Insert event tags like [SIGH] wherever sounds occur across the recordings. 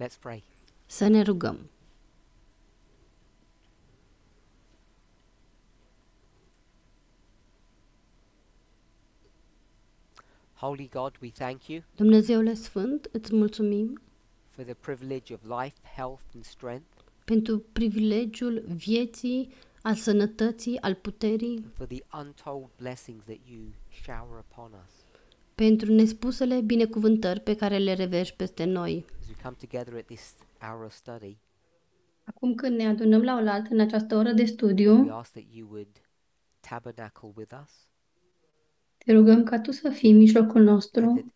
Let's pray. Să ne rugăm. Holy God, we thank you Dumnezeule Sfânt, îți mulțumim for the privilege of life, health and strength, pentru privilegiul vieții, al sănătății, al puterii, for the untold blessings that you shower upon us. pentru nespusele binecuvântări pe care le revești peste noi. Acum când ne adunăm la oaltă în această oră de studiu, te rugăm ca tu să fii în mijlocul nostru.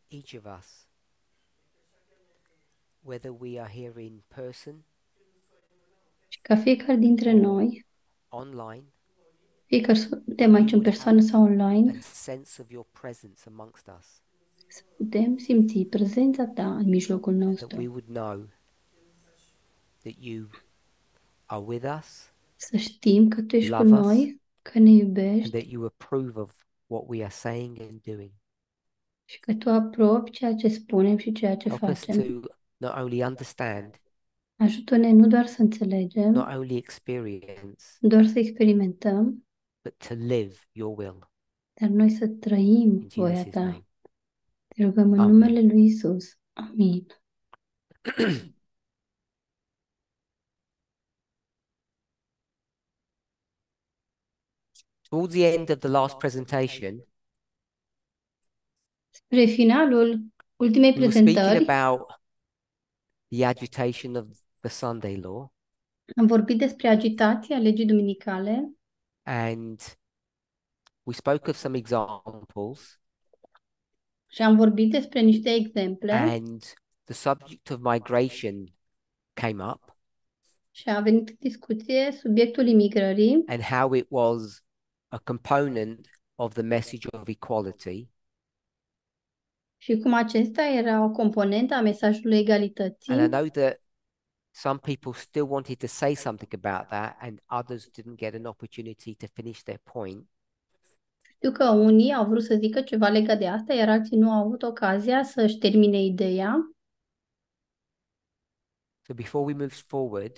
Whether we are here in person, și ca fiecare dintre noi, online, fie că suntem aici în persoană sau online, a sense of your presence amongst us, să putem simți prezența ta în mijlocul nostru. that we would know that you are with us Să știm că tu ești cu noi, că ne iubești that you approve of what we are saying and doing. și că tu aprobi ceea ce spunem și ceea ce facem. not only understand, Ajută-ne nu doar să înțelegem, not only experience, doar să experimentăm, but to live your will. Dar noi să trăim voia ta. Te rugăm în numele lui Isus. Amin. [CLEARS THROAT] Towards the end of the last presentation, Spre finalul ultimei prezentări, speaking about the agitation of the Sunday law. am vorbit despre agitația legii duminicale And we spoke of some examples. Și am vorbit despre niște exemple. And the subject of migration came up. Și a venit discuție subiectul imigrării. And how it was a component of the message of equality. Și cum acesta era o componentă a mesajului egalității. And I know that Some people still wanted to say something about that, and others didn't get an opportunity to finish their point. Știu că unii au vrut să zică ceva legat de asta, iar alții nu au avut ocazia să-și termine ideea. So before we move forward,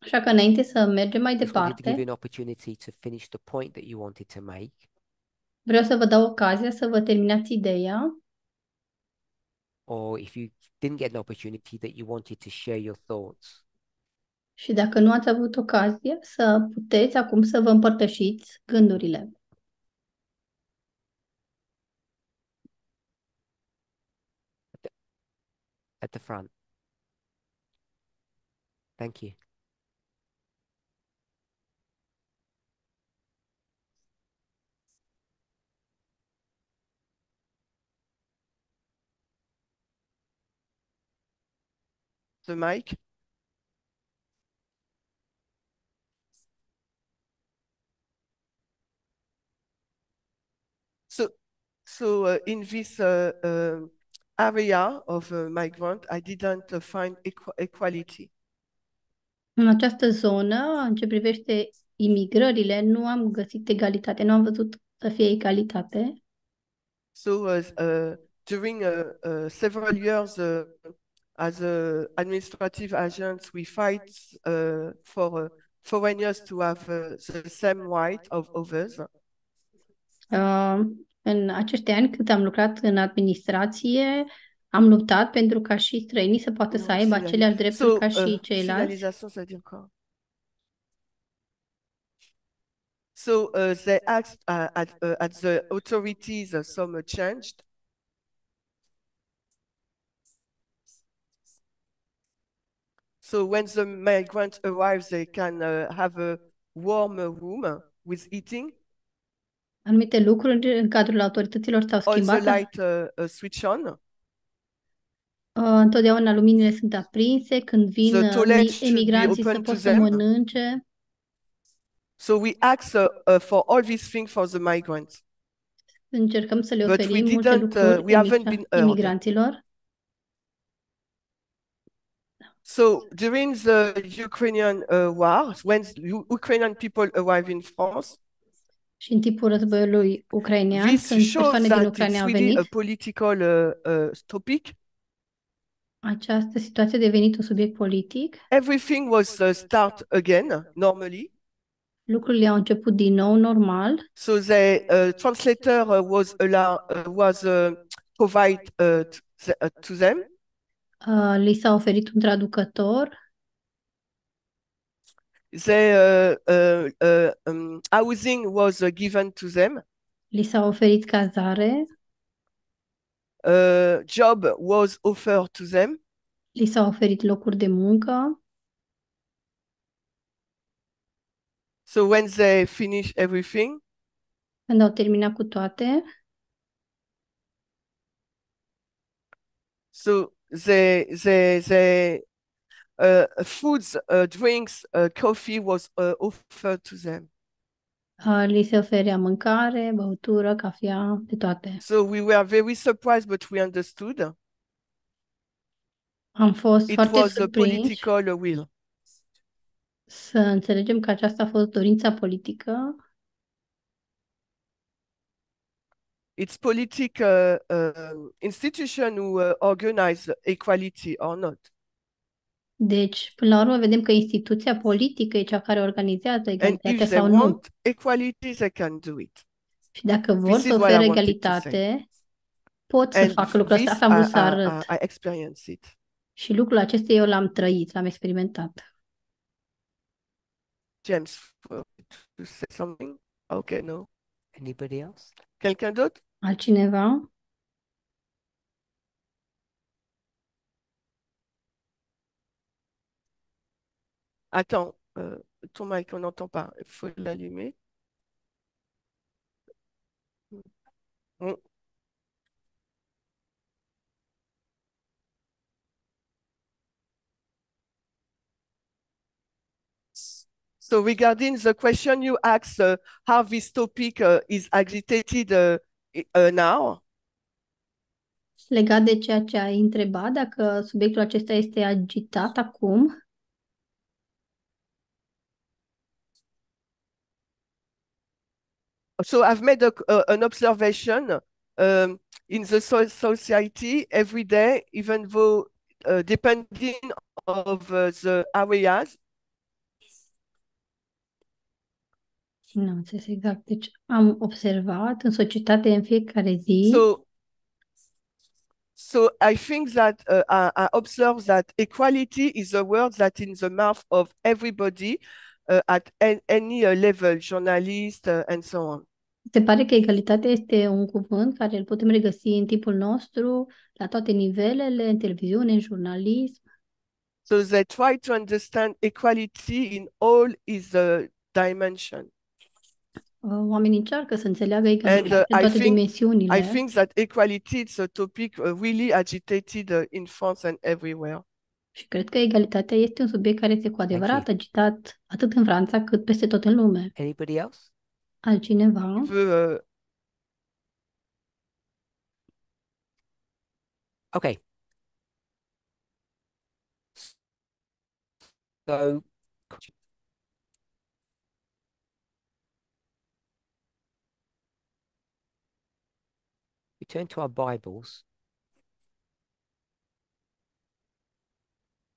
Așa că înainte să mergem mai departe. to give departe, you an opportunity to finish the point that you wanted to make. vreau să vă dau ocazia să vă terminați ideea. or if you didn't get an opportunity that you wanted to share your thoughts. Și dacă nu ați avut ocazia să puteți acum să vă împărtășiți gândurile. At the, at the front. Thank you. the mic. So, so uh, in this uh, uh, area of uh, my grant, I didn't uh, find equ equality. În această zonă, în ce privește imigrările, nu am găsit egalitate, nu am văzut să fie egalitate. So, uh, during several years as uh, administrative agents, we fight uh, for uh, foreigners to have the same right of others. Um, în acești ani cât am lucrat în administrație, am luptat pentru ca și străinii să poată no, să aibă aceleași drepturi so, ca și ceilalți. So uh, they asked uh, at, uh, at the authorities, uh, some changed So when the migrants arrive, they can uh, have a warm room with eating. Anumite lucruri în cadrul autorităților s-au schimbat. Also light uh, switch on. Uh, întotdeauna luminile sunt aprinse când vin uh, emigranții să pot să mănânce. So we ask uh, uh, for all these things for the migrants. Încercăm să le oferim multe uh, lucruri uh, we haven't been emigranților. So during the Ukrainian uh, war, when Ukrainian people arrive in France, și în timpul războiului ucrainean, this când persoane din Ucraina au venit, a political uh, uh, topic. Această situație a devenit un subiect politic. Everything was uh, start again, normally. Lucrurile au început din nou normal. So the uh, translator uh, was, uh, was uh, provided uh, uh, to them uh, li s-a oferit un traducător? The uh, uh, uh, um, housing was uh, given to them. Li s-a oferit cazare? Uh, job was offered to them. Li s-a oferit locuri de muncă? So when they finish everything, când au terminat cu toate, so they they they uh, foods, uh, drinks, uh, coffee was uh, offered to them. uh, li se oferea mâncare, băutură, cafea, de toate. So we were very surprised, but we understood. Am fost It foarte was a political will. să înțelegem că aceasta a fost dorința politică its political uh, uh, institution who uh, organize equality or not. Deci, până la urmă, vedem că instituția politică e cea care organizează egalitatea sau nu. Want equality, they can do it. Și dacă vor this să oferă egalitate, pot să facă lucrul ăsta. Asta am vrut să arăt. I, I experience it. Și lucrul acesta eu l-am trăit, l-am experimentat. James, to say something? Okay, no. Anybody else? Quelqu'un d'autre? Attends, euh, ton mic, on n'entend pas. Il faut l'allumer. Bon. So regarding the question you asked, uh, how this topic uh, is agitated uh, un uh, an? Legat de ceea ce ai întrebat, dacă subiectul acesta este agitat acum? So I've made a, uh, an observation um, in the so society every day, even though uh, depending of uh, the areas, abstinențe, exact. Deci am observat în societate în fiecare zi. So, so I think that uh, I, I observe that equality is a word that in the mouth of everybody uh, at any uh, level, journalist uh, and so on. Se pare că egalitatea este un cuvânt care îl putem regăsi în timpul nostru, la toate nivelele, în televiziune, în jurnalism. So they try to understand equality in all its uh, dimension. Oamenii încearcă să înțeleagă egalitatea And, uh, toate I think, dimensiunile. I think that equality is a topic uh, really agitated uh, in France and everywhere. Și cred că egalitatea este un subiect care este cu adevărat agitat atât în Franța cât peste tot în lume. Anybody else? Altcineva? The, uh... Okay. So turn to our Bibles.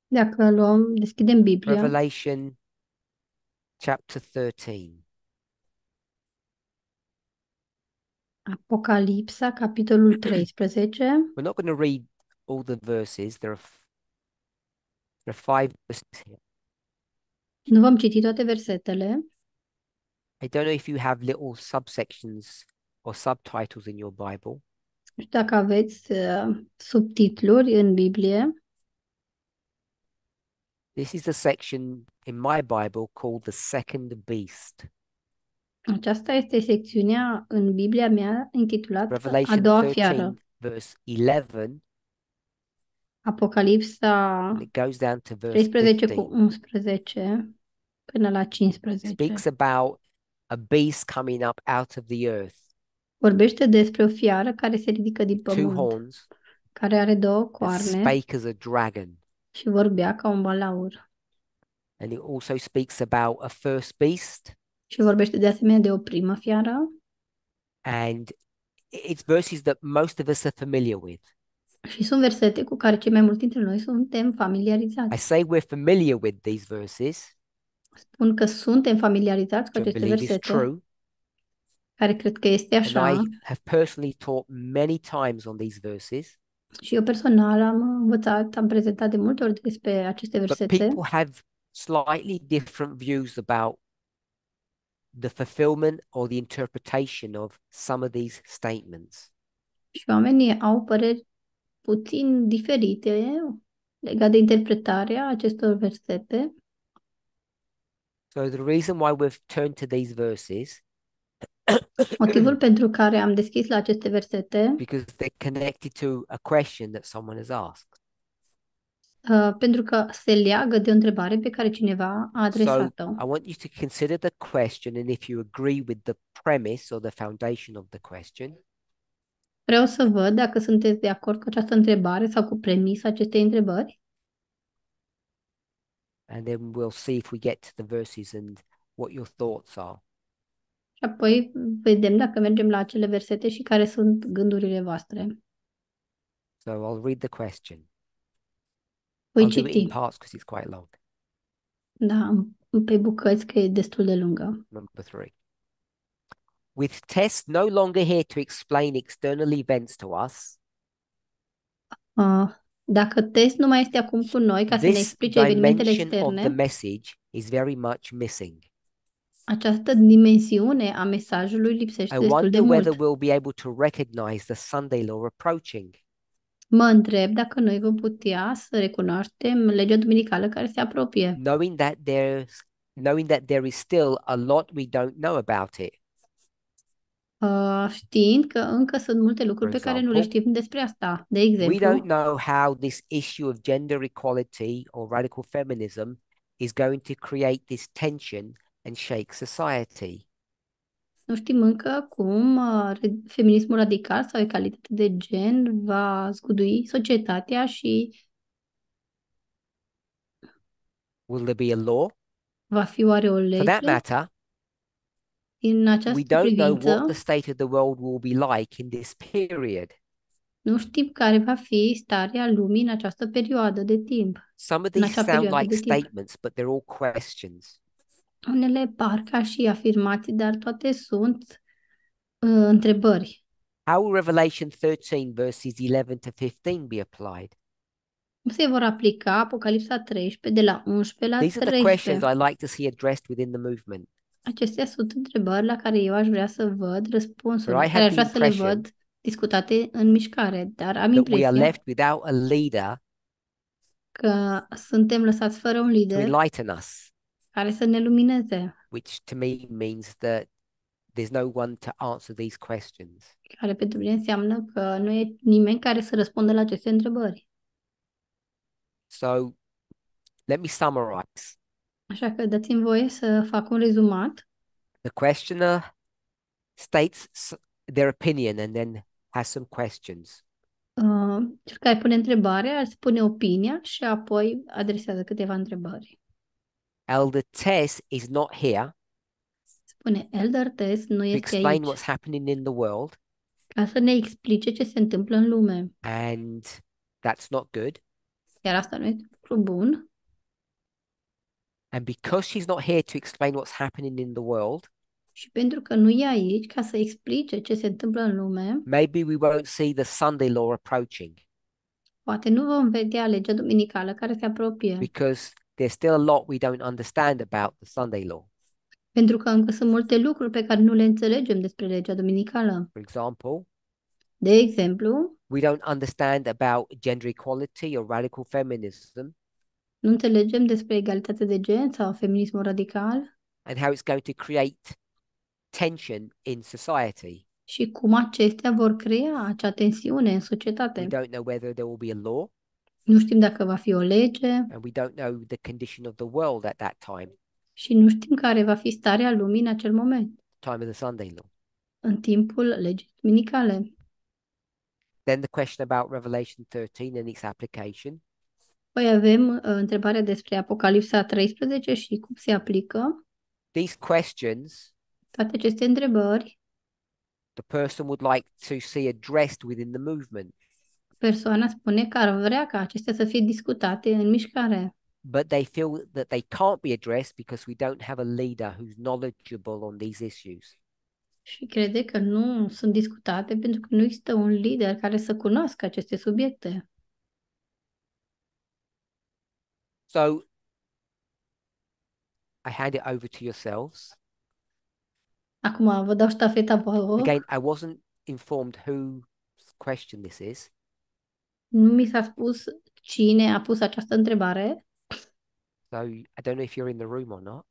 Dacă luăm, deschidem Biblia. Revelation chapter 13. Apocalipsa, capitolul 13. [CLEARS THROAT] We're not going to read all the verses. There are, there are five verses here. Nu vom citi toate versetele. I don't know if you have little subsections or subtitles in your Bible. Nu știu dacă aveți uh, subtitluri în Biblie. This is the section in my Bible called the second beast. Aceasta este secțiunea în Biblia mea intitulată Revelation A doua 13, fiară. Verse 11. Apocalipsa it goes down to verse 13 cu 11 până la 15. Speaks about a beast coming up out of the earth. Vorbește despre o fiară care se ridică din two pământ, horns, care are două coarne spake as a dragon. și vorbea ca un balaur. And it also speaks about a first beast. Și vorbește de asemenea de o primă fiară And it's verses that most of us are familiar with. și sunt versete cu care cei mai mulți dintre noi suntem familiarizați. I say we're familiar with these verses, Spun că suntem familiarizați cu aceste is versete true, Care cred că este așa. And I have personally taught many times on these verses. Și eu personal am învățat, am prezentat de multe ori despre aceste versete. But people have slightly different views about the fulfillment or the interpretation of some of these statements. Și oamenii au păreri puțin diferite legate de interpretarea acestor versete. So the reason why we've turned to these verses Motivul pentru care am deschis la aceste versete because they're connected to a question that someone has asked. uh, pentru că se leagă de o întrebare pe care cineva a adresat-o. So I want you to consider the question and if you agree with the premise or the foundation of the question. Vreau să văd dacă sunteți de acord cu această întrebare sau cu premisa acestei întrebări. And then we'll see if we get to the verses and what your thoughts are. Și apoi vedem dacă mergem la acele versete și care sunt gândurile voastre. So I'll read the question. Voi I'll it in parts because it's quite long. Da, pe bucăți că e destul de lungă. Number three. With tests no longer here to explain external events to us, Ah, Dacă test nu mai este acum cu noi ca să ne this explice evenimentele dimension of the message is very much missing. Această dimensiune a mesajului lipsește I destul de wonder mult. whether we'll be able to recognize the Sunday law approaching. Mă întreb dacă noi vom putea să recunoaștem legea duminicală care se apropie. Knowing that there's knowing that there is still a lot we don't know about it. Uh, știind că încă sunt multe lucruri For pe care nu le știm despre asta. De exemplu. We don't know how this issue of gender equality or radical feminism is going to create this tension and shake society. Nu știm încă cum uh, feminismul radical sau egalitate de gen va zgudui societatea și Will there be a law? Va fi oare o lege? For that matter, în această we don't privință, know what the state of the world will be like in this period. Nu știm care va fi starea lumii în această perioadă de timp. Some of these sound like statements, but they're all questions. Unele par ca și afirmații, dar toate sunt uh, întrebări. How will Revelation 13 verses 11 to 15 be applied? Se vor aplica Apocalipsa 13 de la 11 la 13. These are the questions I like to see addressed within the movement. Acestea sunt întrebări la care eu aș vrea să văd răspunsuri, care aș vrea să le văd discutate în mișcare, dar am impresia we are left without a leader că suntem lăsați fără un lider us care să ne lumineze. Which to me means that there's no one to answer these questions. Care pentru mine înseamnă că nu e nimeni care să răspundă la aceste întrebări. So, let me summarize. Așa că dați-mi voie să fac un rezumat. The questioner states their opinion and then has some questions. Uh, cel care pune întrebarea ar spune opinia și apoi adresează câteva întrebări. Elder Tess is not here. Spune, Elder Tess nu este explain aici. what's happening in the world. Ca să ne explice ce se întâmplă în lume. And that's not good. Iar asta nu este bun. And because she's not here to explain what's happening in the world, și pentru că nu e aici ca să explice ce se întâmplă în lume, maybe we won't see the Sunday law approaching. Poate nu vom vedea legea dominicală care se apropie. Because there's still a lot we don't understand about the Sunday law. Pentru că încă sunt multe lucruri pe care nu le înțelegem despre legea duminicală. For example, de exemplu, we don't understand about gender equality or radical feminism. Nu înțelegem despre egalitatea de gen sau feminismul radical. And how it's going to create tension in society. Și cum acestea vor crea acea tensiune în societate. We don't know whether there will be a law. Nu știm dacă va fi o lege. And we don't know the condition of the world at that time. Și nu știm care va fi starea lumii în acel moment. Time of the Sunday law. În timpul legii duminicale. Then the question about Revelation 13 and its application. Păi avem uh, întrebarea despre Apocalipsa 13 și cum se aplică. These questions toate aceste întrebări the person would like to see addressed within the movement persoana spune că ar vrea ca acestea să fie discutate în mișcare. But they feel that they can't be addressed because we don't have a leader who's knowledgeable on these issues. Și crede că nu sunt discutate pentru că nu există un lider care să cunoască aceste subiecte. So I hand it over to yourselves. Acum vă dau ștafeta vouă. Again, I wasn't informed who's question this is. Nu mi s-a spus cine a pus această întrebare. So I don't know if you're in the room or not.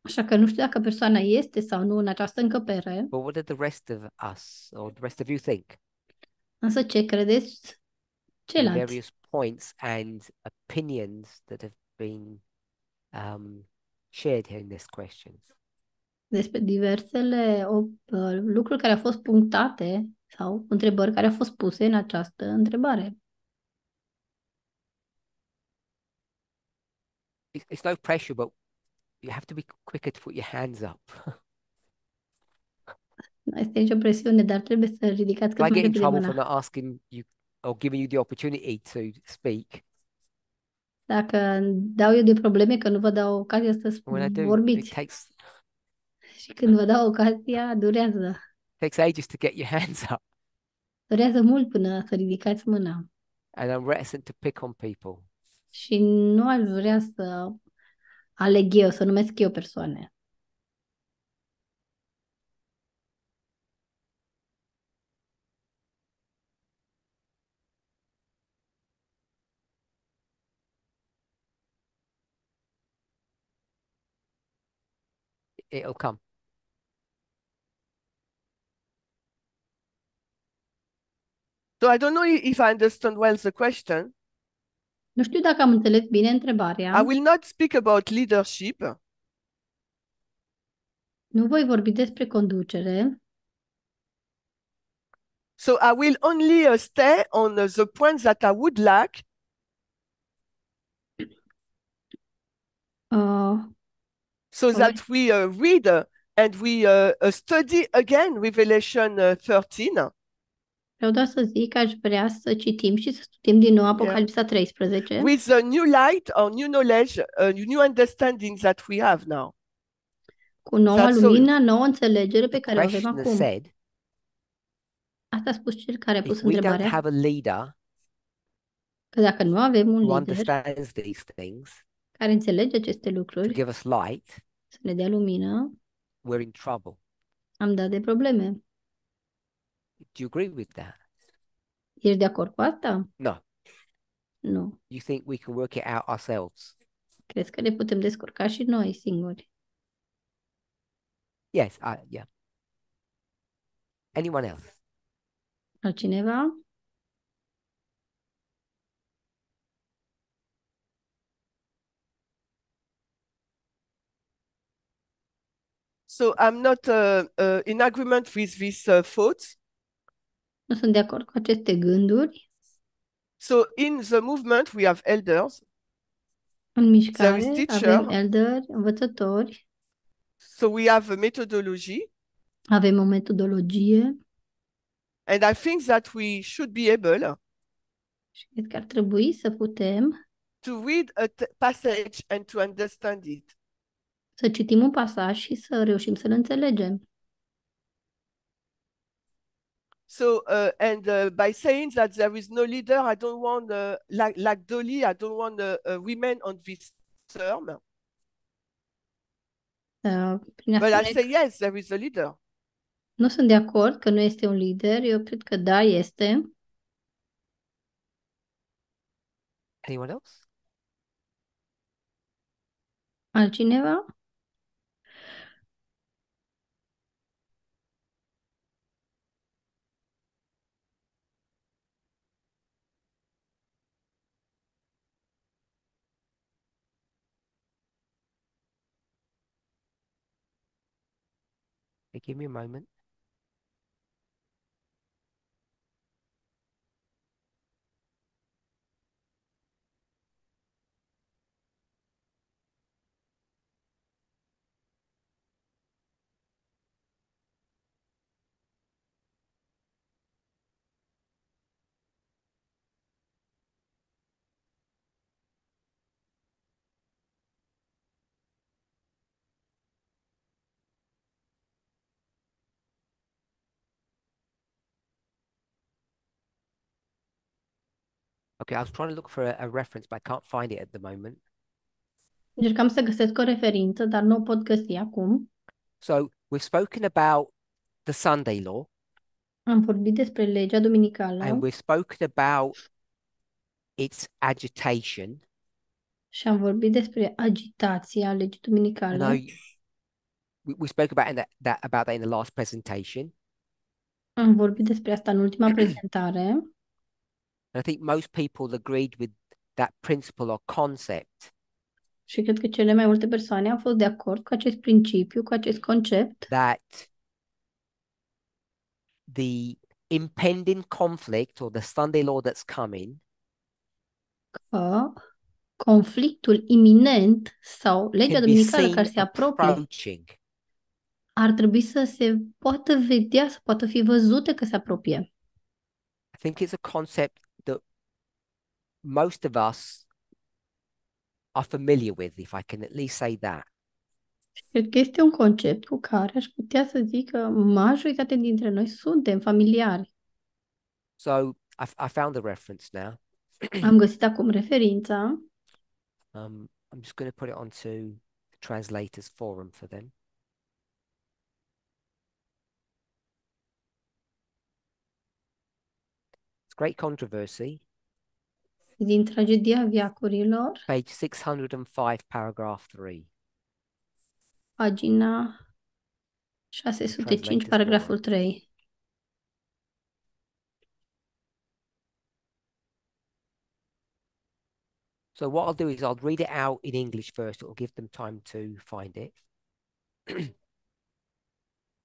Așa că nu știu dacă persoana este sau nu în această încăpere. But what did the rest of us or the rest of you think? Însă ce credeți ceilalți? Various points and opinions that have been um, shared here in this question. Despre diversele lucruri care au fost punctate sau întrebări care au fost puse în această întrebare. it's no pressure, but you have to be quicker to put your hands up. I uh, get in trouble for not asking you or giving you the opportunity to speak. Dacă dau eu de probleme că nu vă dau ocazia să vorbiți takes și când vă dau ocazia durează. takes ages to get your hands up, Durează mult până să ridicați mâna. and I'm reticent to pick on people și nu aș vrea să aleg eu, să numesc eu persoane. It'll come. So I don't know if I understand well the question. Nu știu dacă am înțeles bine întrebarea. I will not speak about leadership. Nu voi vorbi despre conducere. So I will only uh, stay on uh, the points that I would like. Uh, so okay. that we uh, read uh, and we uh, study again Revelation 13. Vreau doar să zic că aș vrea să citim și să studiem din nou Apocalipsa 13. With the new light or new knowledge, a new understanding that we have now. Cu noua That's lumină, nouă înțelegere pe care o avem acum. Said, Asta a spus cel care a pus întrebarea. Have a leader, că dacă nu avem un lider these things, care înțelege aceste lucruri, give us light, să ne dea lumină, we're in trouble. am dat de probleme. Do you agree with that? ¿Eres de acuerdo con asta? No. No. You think we can work it out ourselves? Crezi că ne putem descurca și noi singuri? Yes, I, yeah. Anyone else? Altcineva? So I'm not uh, uh, in agreement with these uh, thought. Nu sunt de acord cu aceste gânduri. So in the movement we have elders. În mișcare there is teacher. avem elderi, învățători. So we have a methodology. Avem o metodologie. And I think that we should be able și cred că ar trebui să putem to read a passage and to understand it. Să citim un pasaj și să reușim să-l înțelegem. So, uh, and uh, by saying that there is no leader, I don't want, uh, like, like Dolly, I don't want uh, uh, women on this term. Uh, but I say yes, there is a leader. Nu sunt de acord că nu este un lider, eu cred că da, este. Anyone else? Altcineva? give me a moment. Okay, I was trying to look for a, a reference, but I can't find it at the moment. Încercam să găsesc o referință, dar nu o pot găsi acum. So we've spoken about the Sunday law, Am vorbit despre legea and we've spoken about its agitation. și am vorbit despre agitația legii duminicală. No, we, we spoke about in that, that about that in the last presentation. Am vorbit despre asta în ultima [CLEARS THROAT] prezentare And I think most people agreed with that principle or concept. Și cred că cele mai multe persoane au fost de acord cu acest principiu, cu acest concept. That the impending conflict or the Sunday law that's coming că conflictul iminent sau legea duminicală care se apropie ar trebui să se poată vedea, să poată fi văzute că se apropie. I think it's a concept most of us are familiar with, if I can at least say that. Cred că este un concept cu care aș putea să zic că majoritatea dintre noi suntem familiari. So, I, I found the reference now. Am găsit acum referința. Um, I'm just going to put it onto the translators forum for them. It's great controversy din tragedia viacurilor. Page 605, paragraph 3. Pagina 605, paragraful 3. So what I'll do is I'll read it out in English first. It'll give them time to find it. [CLEARS THROAT]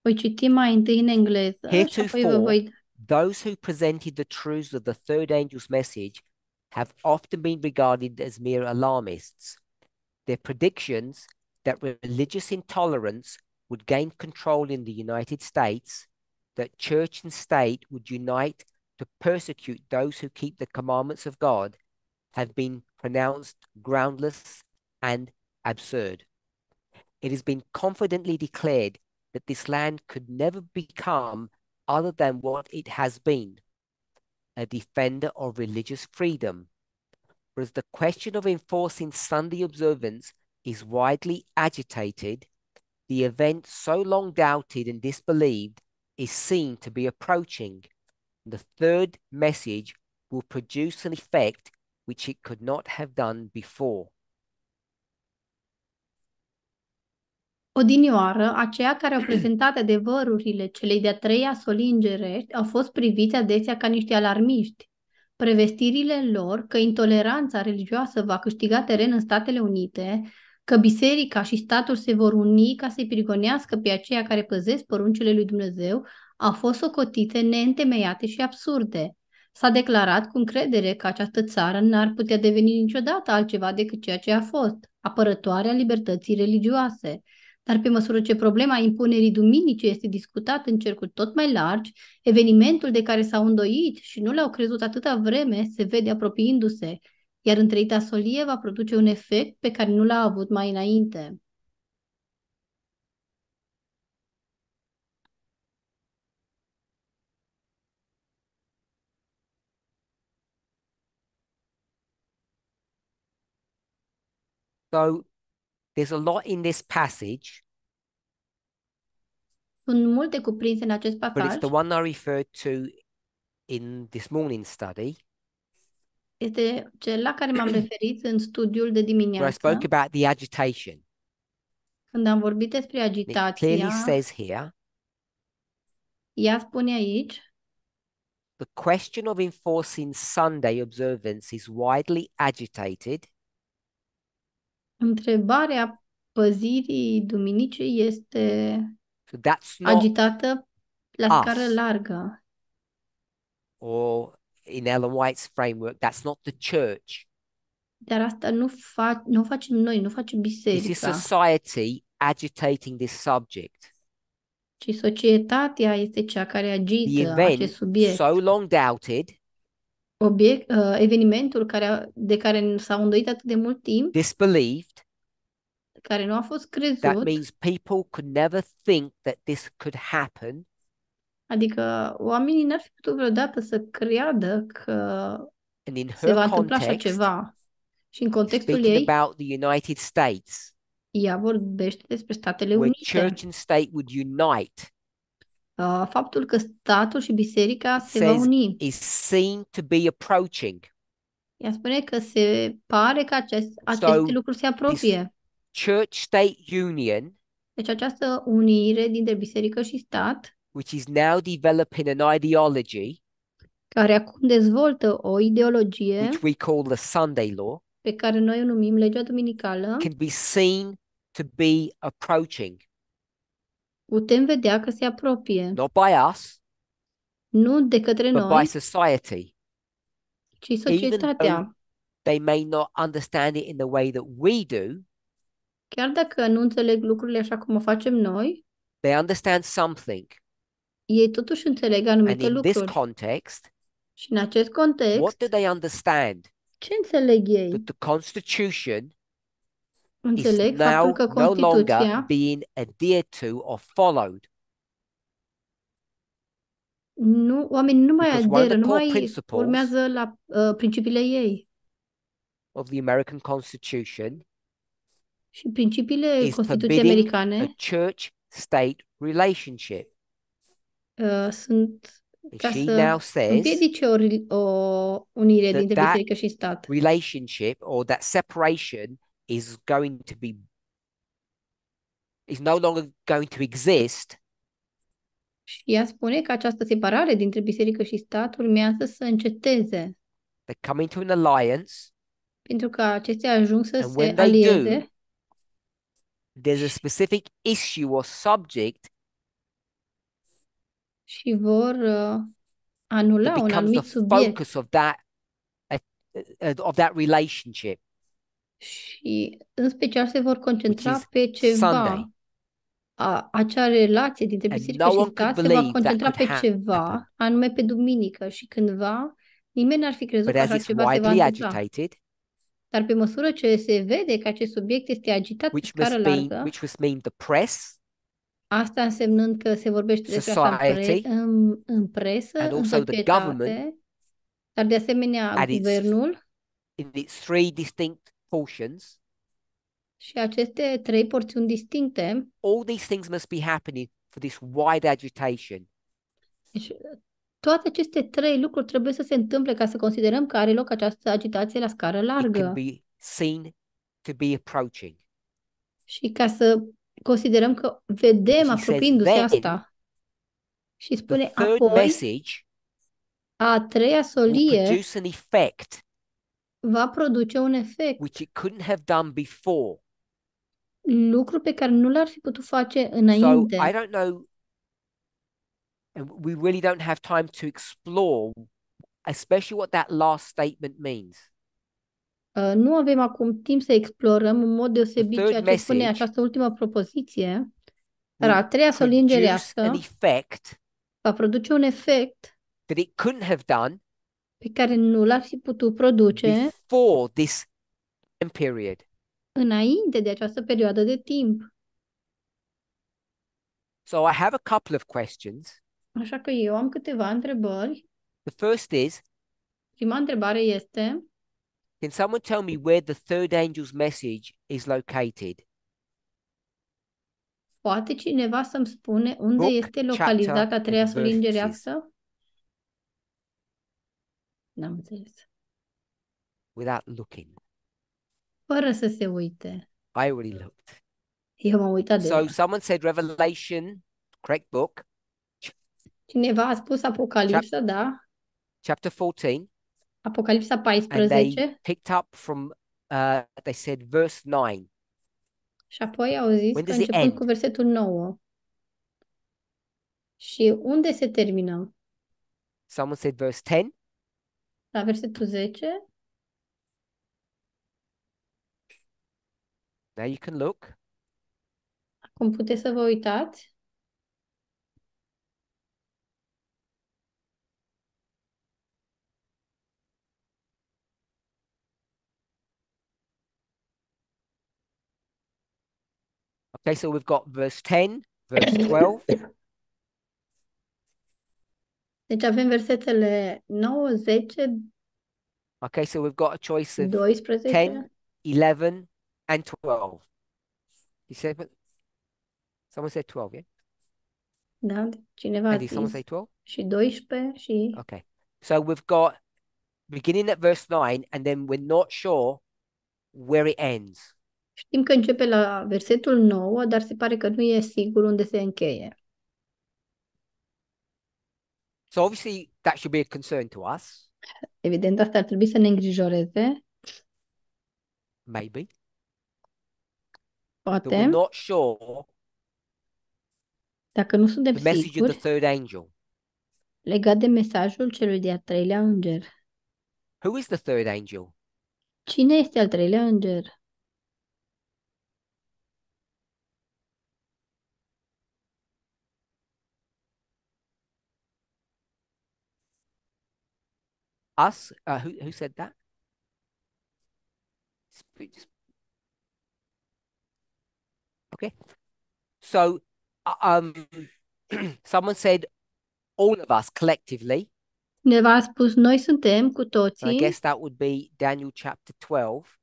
voi citi în engleză Heretofore, those who presented the truths of the third angel's message have often been regarded as mere alarmists. Their predictions that religious intolerance would gain control in the United States, that church and state would unite to persecute those who keep the commandments of God, have been pronounced groundless and absurd. It has been confidently declared that this land could never become other than what it has been a defender of religious freedom, whereas the question of enforcing Sunday observance is widely agitated, the event so long doubted and disbelieved is seen to be approaching. The third message will produce an effect which it could not have done before. Odinioară, aceia care au prezentat adevărurile celei de-a treia solii au fost priviți adesea ca niște alarmiști. Prevestirile lor că intoleranța religioasă va câștiga teren în Statele Unite, că biserica și statul se vor uni ca să-i prigonească pe aceia care păzesc poruncile lui Dumnezeu, au fost socotite neîntemeiate și absurde. S-a declarat cu încredere că această țară n-ar putea deveni niciodată altceva decât ceea ce a fost, apărătoarea libertății religioase – dar pe măsură ce problema impunerii duminice este discutată în cercuri tot mai largi, evenimentul de care s-au îndoit și nu l-au crezut atâta vreme se vede apropiindu-se, iar întreita solie va produce un efect pe care nu l-a avut mai înainte. So There's a lot in this passage. Sunt multe cuprinse în acest pasaj. But it's the one I referred to in this morning study. Este cel la care m-am [CLEARS THROAT] referit în studiul de dimineață. Where I spoke about the agitation. Când am vorbit despre agitația. It clearly says here. Ea spune aici. The question of enforcing Sunday observance is widely agitated Întrebarea păzirii duminicii este so that's not agitată la us. scară largă. Or in Ellen White's framework, that's not the church. Dar asta nu, fa- nu facem noi, nu facem biserica. This is society agitating this subject. Ci societatea este cea care agită the event, acest subiect. So long doubted. Obiect, uh, evenimentul care, de care s a îndoit atât de mult timp. Disbelief care nu a fost crezut. That means people could never think that this could happen. Adică oamenii n-ar fi putut vreodată să creadă că And in her se va întâmpla așa ceva. Și în contextul ei, about the United States, ea vorbește despre Statele where Unite. Church and state would unite. Uh, faptul că statul și biserica se va uni. Is seen to be approaching. Ea spune că se pare că acest, aceste so, lucruri se apropie church-state union, deci această unire dintre biserică și stat, which is now developing an ideology, care acum dezvoltă o ideologie, which we call the Sunday law, pe care noi o numim legea duminicală, can be seen to be approaching. Putem vedea că se apropie. Not by us, nu de către but noi, by society. ci societatea. Even they may not understand it in the way that we do, chiar dacă nu înțeleg lucrurile așa cum o facem noi, they understand something. Ei totuși înțeleg anumite And in lucruri. This context, și în acest context, what do they understand? Ce înțeleg ei? That the Constitution înțeleg is now că no longer being adhered to or followed. Nu, oamenii nu mai aderă, nu mai urmează la uh, principiile ei. Of the American Constitution și principiile Constituției americane a church-state relationship. Uh, sunt ca she să now says împiedice o, o unire dintre biserică și stat. Relationship or that separation is going to be is no longer going to exist. Și ea spune că această separare dintre biserică și stat urmează să înceteze. They come into an alliance. Pentru că acestea ajung să se alieze. Do, there's a specific issue or subject și vor uh, anula un anumit the subiect. focus of that uh, uh, of that relationship. Și în special se vor concentra pe ceva. Sunday. A, acea relație dintre biserică no și stat se va concentra pe ceva, happen. anume pe duminică și cândva nimeni n-ar fi crezut că așa ceva se va întâmpla. Dar pe măsură ce se vede că acest subiect este agitat which pe scară largă, mean, which was mean the press, asta însemnând că se vorbește despre asta în, pre- în, în presă, and also în societate, the government, dar de asemenea guvernul, its, in its three distinct portions, și aceste trei porțiuni distincte, all these things must be happening for this wide agitation. Deci, toate aceste trei lucruri trebuie să se întâmple ca să considerăm că are loc această agitație la scară largă. can be seen to be approaching. Și ca să considerăm că vedem apropiindu-se asta. Și The spune third apoi, message a treia solie produce an effect va produce un efect, which it couldn't have done before. lucru pe care nu l-ar fi putut face So înainte. I don't know and we really don't have time to explore, especially what that last statement means. Uh, nu avem acum timp să explorăm în mod deosebit ceea ce spune această ultimă propoziție, dar a treia solingere lingerească va produce un efect that it couldn't have done pe care nu l-ar fi putut produce this period. înainte de această perioadă de timp. So I have a couple of questions. Așa că eu am câteva întrebări. The first is, prima întrebare este, can someone tell me where the third angel's message is located? Poate cineva să-mi spune unde Book, este localizată a treia sfingereasă? N-am înțeles. Without looking. Fără să se uite. I already looked. Eu m-am uitat de So someone said Revelation, correct book. Cineva a spus Apocalipsa, Chap- da. Chapter 14. Apocalipsa 14. And they picked up from, uh, they said verse 9. Și apoi au zis When că începând cu versetul 9. Și unde se termină? Someone said verse 10. La versetul 10. Now you can look. Acum puteți să vă uitați. Okay, so we've got verse 10, verse [COUGHS] 12. Deci avem versetele 9, 10. Okay, so we've got a choice of 12. 10, 11, and 12. You said, someone said 12, yeah? Da, cineva Andy, someone say 12? Și 12 și... Okay, so we've got beginning at verse 9 and then we're not sure where it ends. Știm că începe la versetul 9, dar se pare că nu e sigur unde se încheie. So obviously that should be a concern to us. Evident, asta ar trebui să ne îngrijoreze. Maybe. Poate. But we're not sure dacă nu suntem the message siguri, of the third angel. legat de mesajul celui de-a treilea înger. Who is the third angel? Cine este al treilea înger? us. Uh, who, who said that? Okay. So uh, um, [CLEARS THROAT] someone said all of us collectively. Cineva a spus noi suntem cu toții. I guess that would be Daniel chapter 12.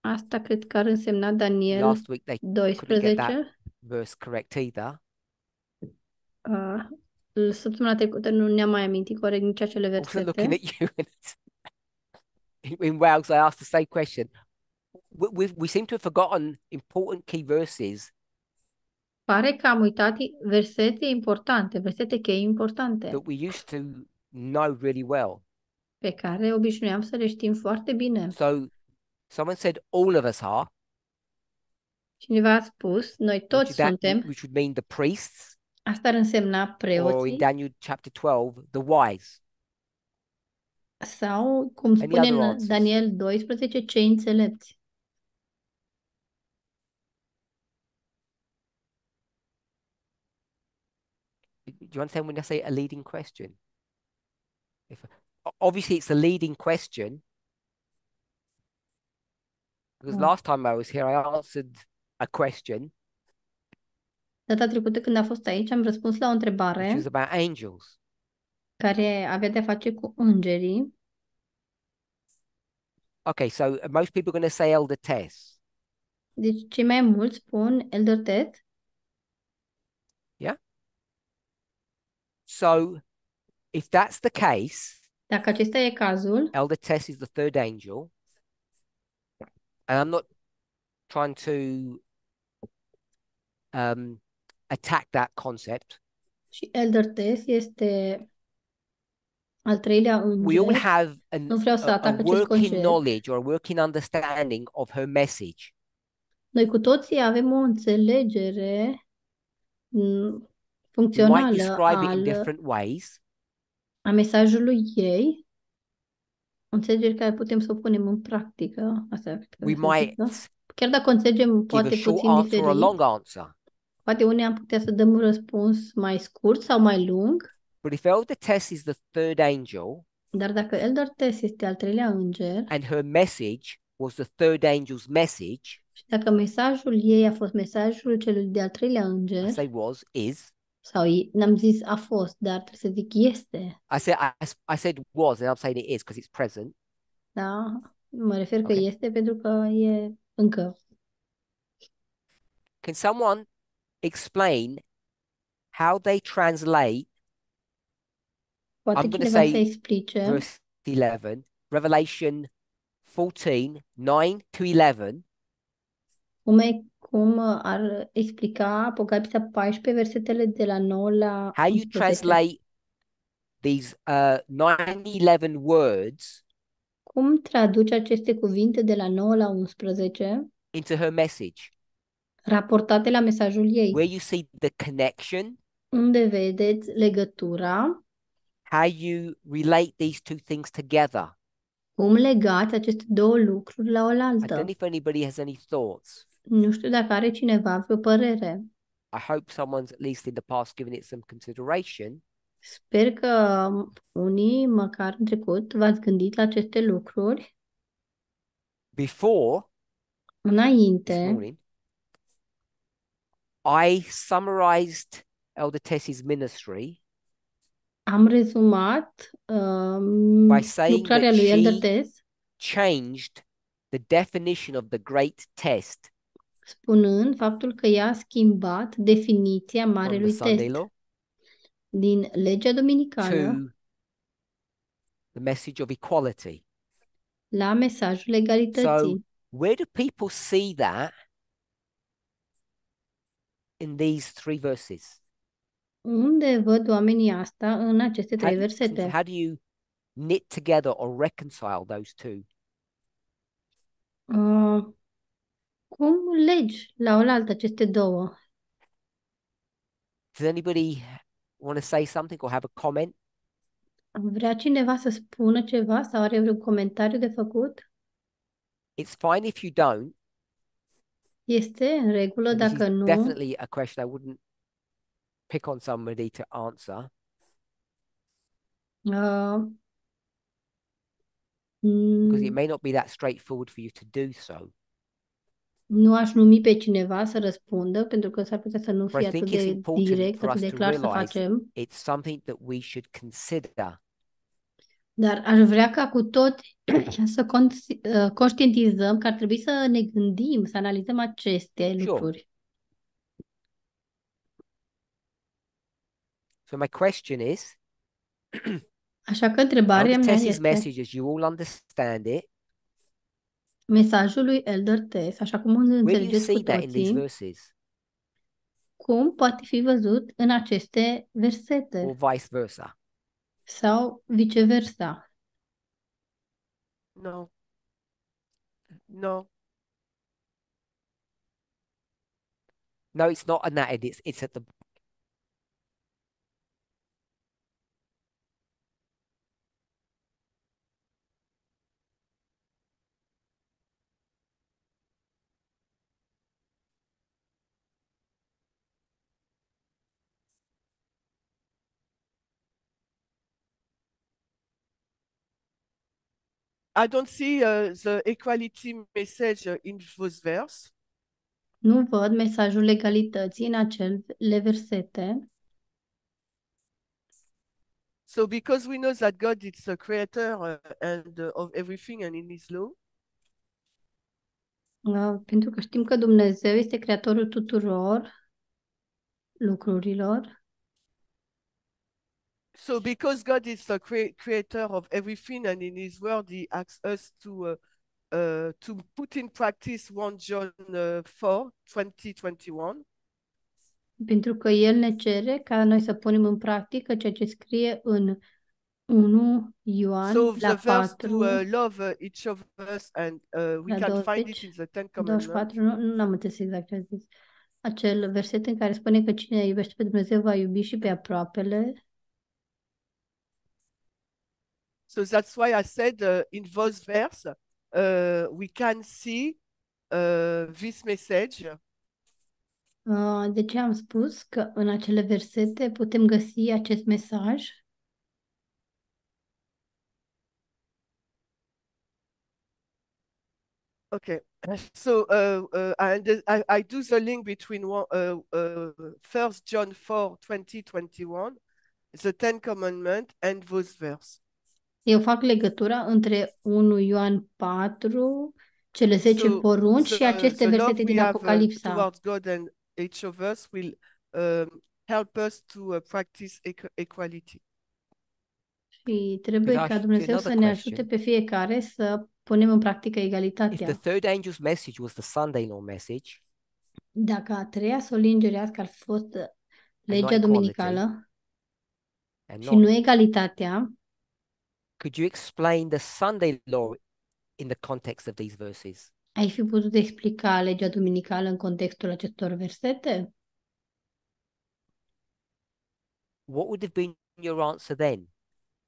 Asta cred că ar însemna Daniel Last week they 12. get that verse correct either. Uh, săptămâna trecută nu ne-am mai amintit corect nici acele versete. looking at you [LAUGHS] in, in Wales, I asked the same question. We, we, we seem to have forgotten important key verses. Pare că am uitat versete importante, versete cheie importante. That we used to know really well. Pe care obișnuiam să le știm foarte bine. So, someone said all of us are. Cineva a spus, noi toți which suntem. That, which would mean the priests. Asta ar însemna preoții. Or in Daniel chapter 12, the wise. Sau, cum spune în Daniel 12, cei înțelepți. Do you understand when I say a leading question? If, obviously, it's a leading question. Because oh. last time I was here, I answered a question. Data trecută când a fost aici, am răspuns la o întrebare which is about angels. care avea de-a face cu îngerii. Okay, so most people are going to say elder test. Deci cei mai mulți spun Elder Ted. So if that's the case, Dacă acesta e cazul, elder test is the third angel. And I'm not trying to um, attack that concept. Și Elder Tess este al treilea înger. We all have an, nu vreau să a, a working knowledge or a working understanding of her message. Noi cu toții avem o înțelegere mm, funcțională might describe al, it in different ways. a mesajului ei, o înțelegere care putem să o punem în practică. Asta We might Chiar dacă înțelegem poate puțin diferit. a long answer. Poate unii am putea să dăm un răspuns mai scurt sau mai lung. But if Elder Tess is the third angel, dar dacă Elder Tess este al treilea înger, and her message was the third angel's message, și dacă mesajul ei a fost mesajul celui de-al treilea înger, I say was, is, sau n-am zis a fost, dar trebuie să zic este. I said, I, I said was and I'm saying it is because it's present. Da, mă refer okay. că este pentru că e încă. Can someone explain how they translate. Poate I'm going to say verse 11, Revelation 14, 9 to 11. Cum, e, cum uh, ar explica Apocalipsa 14, versetele de la 9 la How you translate these uh, 9, 11 words Cum traduce aceste cuvinte de la 9 la 11 into her message raportate la mesajul ei. Where you see the connection. Unde vedeți legătura. How you relate these two things together. Cum legați aceste două lucruri la oaltă. I don't know if anybody has any thoughts. Nu știu dacă are cineva vreo părere. I hope someone's at least in the past given it some consideration. Sper că unii, măcar în trecut, v-ați gândit la aceste lucruri. Before, înainte, morning, I summarized Elder Tessie's ministry. Am rezumat um, by saying lucrarea that lui Elder Tess changed the definition of the great test. Spunând faptul că ea a schimbat definiția marelui test law, din legea dominicală the message of equality. La mesajul egalității. So, where do people see that in these three verses? Unde văd oamenii asta în aceste trei how, versete? How do you knit together or reconcile those two? Uh, cum legi la oaltă aceste două? Does anybody want to say something or have a comment? Vrea cineva să spună ceva sau are vreun comentariu de făcut? It's fine if you don't. Este în regulă And dacă nu. Definitely a question I wouldn't pick on somebody to answer. Uh, because it mm. may not be that straightforward for you to do so. Nu aș numi pe cineva să răspundă pentru că s-ar putea să nu fie atât de direct, atât de clar să facem. It's something that we should consider dar aș vrea ca cu tot [CLEARS THROAT] să ă, conștientizăm că ar trebui să ne gândim, să analizăm aceste sure. lucruri. So my question is, [CLEARS THROAT] Așa că întrebarea mea este, messages, you all understand it? mesajul lui Elder Tess, așa cum îl înțelegeți cu toții, cum poate fi văzut în aceste versete? Or vice versa. sau viceversa. No. No. No, it's not an added. It's it's at the I don't see uh, the equality message in those verse. Nu văd mesajul egalității în acele versete. So because we know that God is the creator uh, and uh, of everything and in his law. Uh, pentru că știm că Dumnezeu este creatorul tuturor lucrurilor. so because God is the cre creator of everything, and in His word, He asks us to uh, uh, to put in practice 1 John uh, 4, 20, 21. Pentru că El ne cere ca noi să punem în practică ceea ce scrie în 1 Ioan so la 4. To, uh, love uh, each of us and uh, we can 20, find it in the Ten Commandments. 24, nu, nu am înțeles exact ce a zis. Acel verset în care spune că cine iubește pe Dumnezeu va iubi și pe aproapele. So that's why I said uh, in those verse, uh, we can see uh, this message. Uh, de ce am spus că în acele versete putem găsi acest mesaj? Okay, so uh, uh, I, I, I, do the link between one, First John 4, 20, 21, the Ten Commandments, and those verses. Eu fac legătura între 1 Ioan 4, cele 10 so, porunci the, și aceste versete din uh, Apocalipsa. Um, help us to uh, practice equality. Și trebuie ca Dumnezeu să ne ajute pe fiecare să punem în practică egalitatea. If the third angel's message was the Sunday law message, dacă a treia solingerească ar fost uh, legea duminicală și nu egalitatea, Could you explain the Sunday law in the context of these verses? Ai fi putut explica legea duminicală în contextul acestor versete? What would have been your answer then?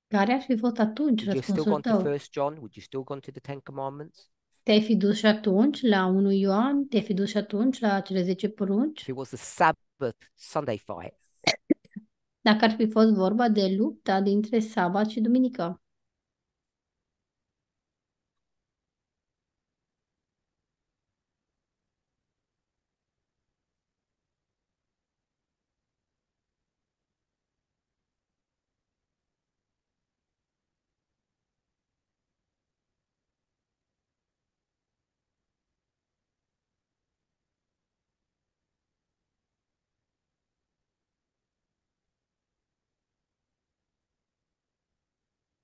Care ar fi fost atunci Would you still go to 1 First John? Would you still gone to the Ten Commandments? Te-ai fi dus și atunci la 1 Ioan? Te-ai fi dus și atunci la cele 10 porunci? If it was the Sabbath Sunday fight, Dacă ar fi fost vorba de lupta dintre sabat și duminică?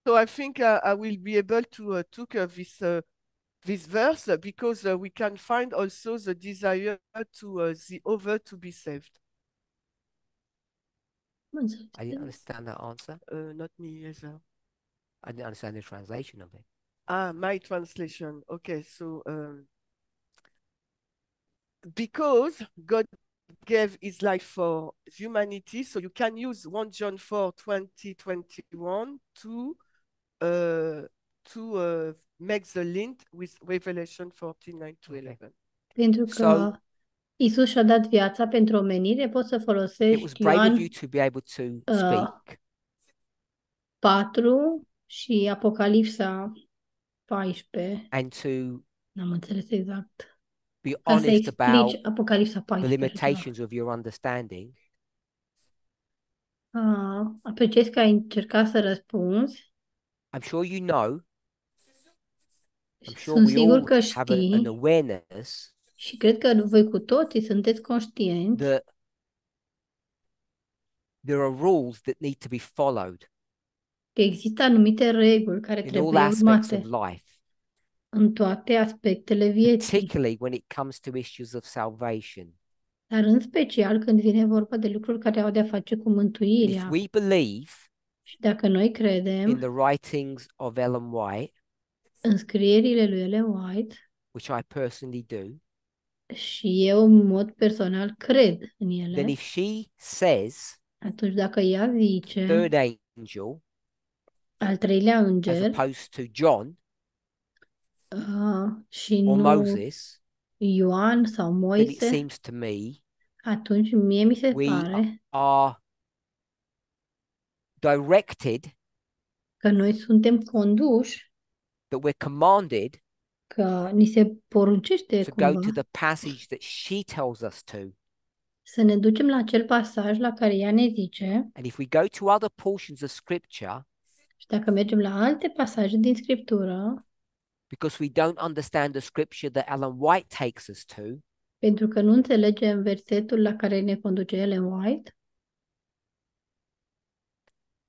So I think uh, I will be able to uh, take uh, this uh, this verse because uh, we can find also the desire to uh, the other to be saved. I didn't understand the answer. not me either. I didn't understand the translation of it. Ah, my translation. Okay, so um, because God gave his life for humanity. So you can use 1 John 4 20, 21 to Uh, to uh, make the link with Revelation 9 to 11. Pentru că so, Isus a dat viața pentru omenire, poți să folosești it was brave of you to be able to uh, speak. Uh, 4 și Apocalipsa 14. And to N-am înțeles exact. Be honest about Apocalipsa 14, the da. limitations of your understanding. Uh, apreciez că ai încercat să răspunzi I'm sure you know. I'm sure Sunt we sigur all că have a, an awareness Și cred că voi cu toții sunteți conștienți that there are rules that need to be followed că există anumite reguli care trebuie all trebuie urmate of life, în toate aspectele vieții, particularly when it comes to issues of salvation. dar în special când vine vorba de lucruri care au de-a face cu If we believe și dacă noi credem in the writings of Ellen White, în scrierile lui Ellen White, which I personally do, și eu în mod personal cred în ele, then if she says, atunci dacă ea zice, third angel, al treilea înger, as opposed to John, uh, și or nu Moses, Ioan sau Moise, then it seems to me, atunci mie mi se we pare, are directed, că noi suntem conduși, that we're commanded, că ni se poruncește to cumva, go to the passage that she tells us to. Să ne ducem la acel pasaj la care ea ne zice. And if we go to other portions of scripture, și dacă mergem la alte pasaje din scriptură, because we don't understand the scripture that Ellen White takes us to, pentru că nu înțelegem versetul la care ne conduce Ellen White,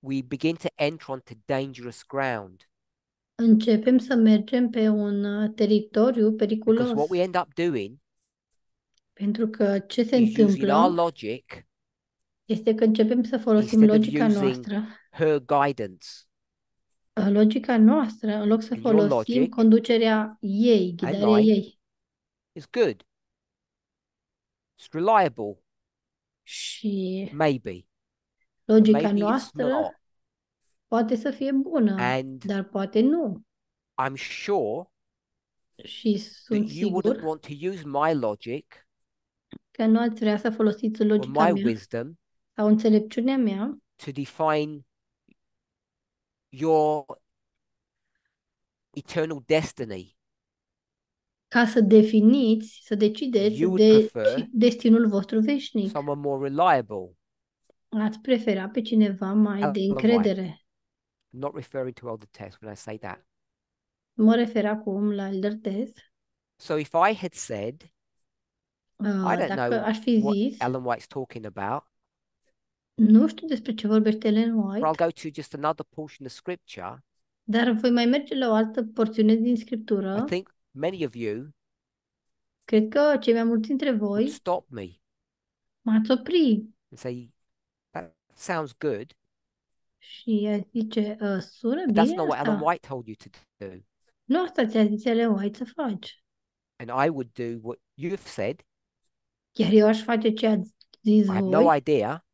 we begin to enter onto dangerous ground. Începem să mergem pe un uh, teritoriu periculos. Because what we end up doing pentru că ce se întâmplă logic, este că începem să folosim logica noastră. Her guidance. Uh, logica noastră, în loc să folosim logic, conducerea ei, ghidarea ei. It's good. It's reliable. Și Maybe. Logica Maybe noastră poate să fie bună, And dar poate nu. I'm sure Și that sunt you wouldn't sigur want to use my logic că nu ați vrea să folosiți logica my mea wisdom sau înțelepciunea mea to define your eternal destiny. ca să definiți, să decideți de prefer destinul vostru veșnic. Someone more reliable, Ați prefera pe cineva mai de încredere. not referring to elder test when I say that. Mă refer acum la elder test. So if I had said, uh, I don't know aș fi what zis, Ellen White's talking about. Nu știu despre ce vorbește Ellen White. Or I'll go to just another portion of scripture. Dar voi mai merge la o altă porțiune din scriptură. I think many of you Cred că cei mai mulți dintre voi stop me. m-ați oprit. And say, sounds good. Și ea zice, uh, sună bine That's not what Ellen White told you to do. Nu asta ți-a zis Ellen White să faci. And I would do what you've said. Iar eu aș face ce ați zis I have no idea,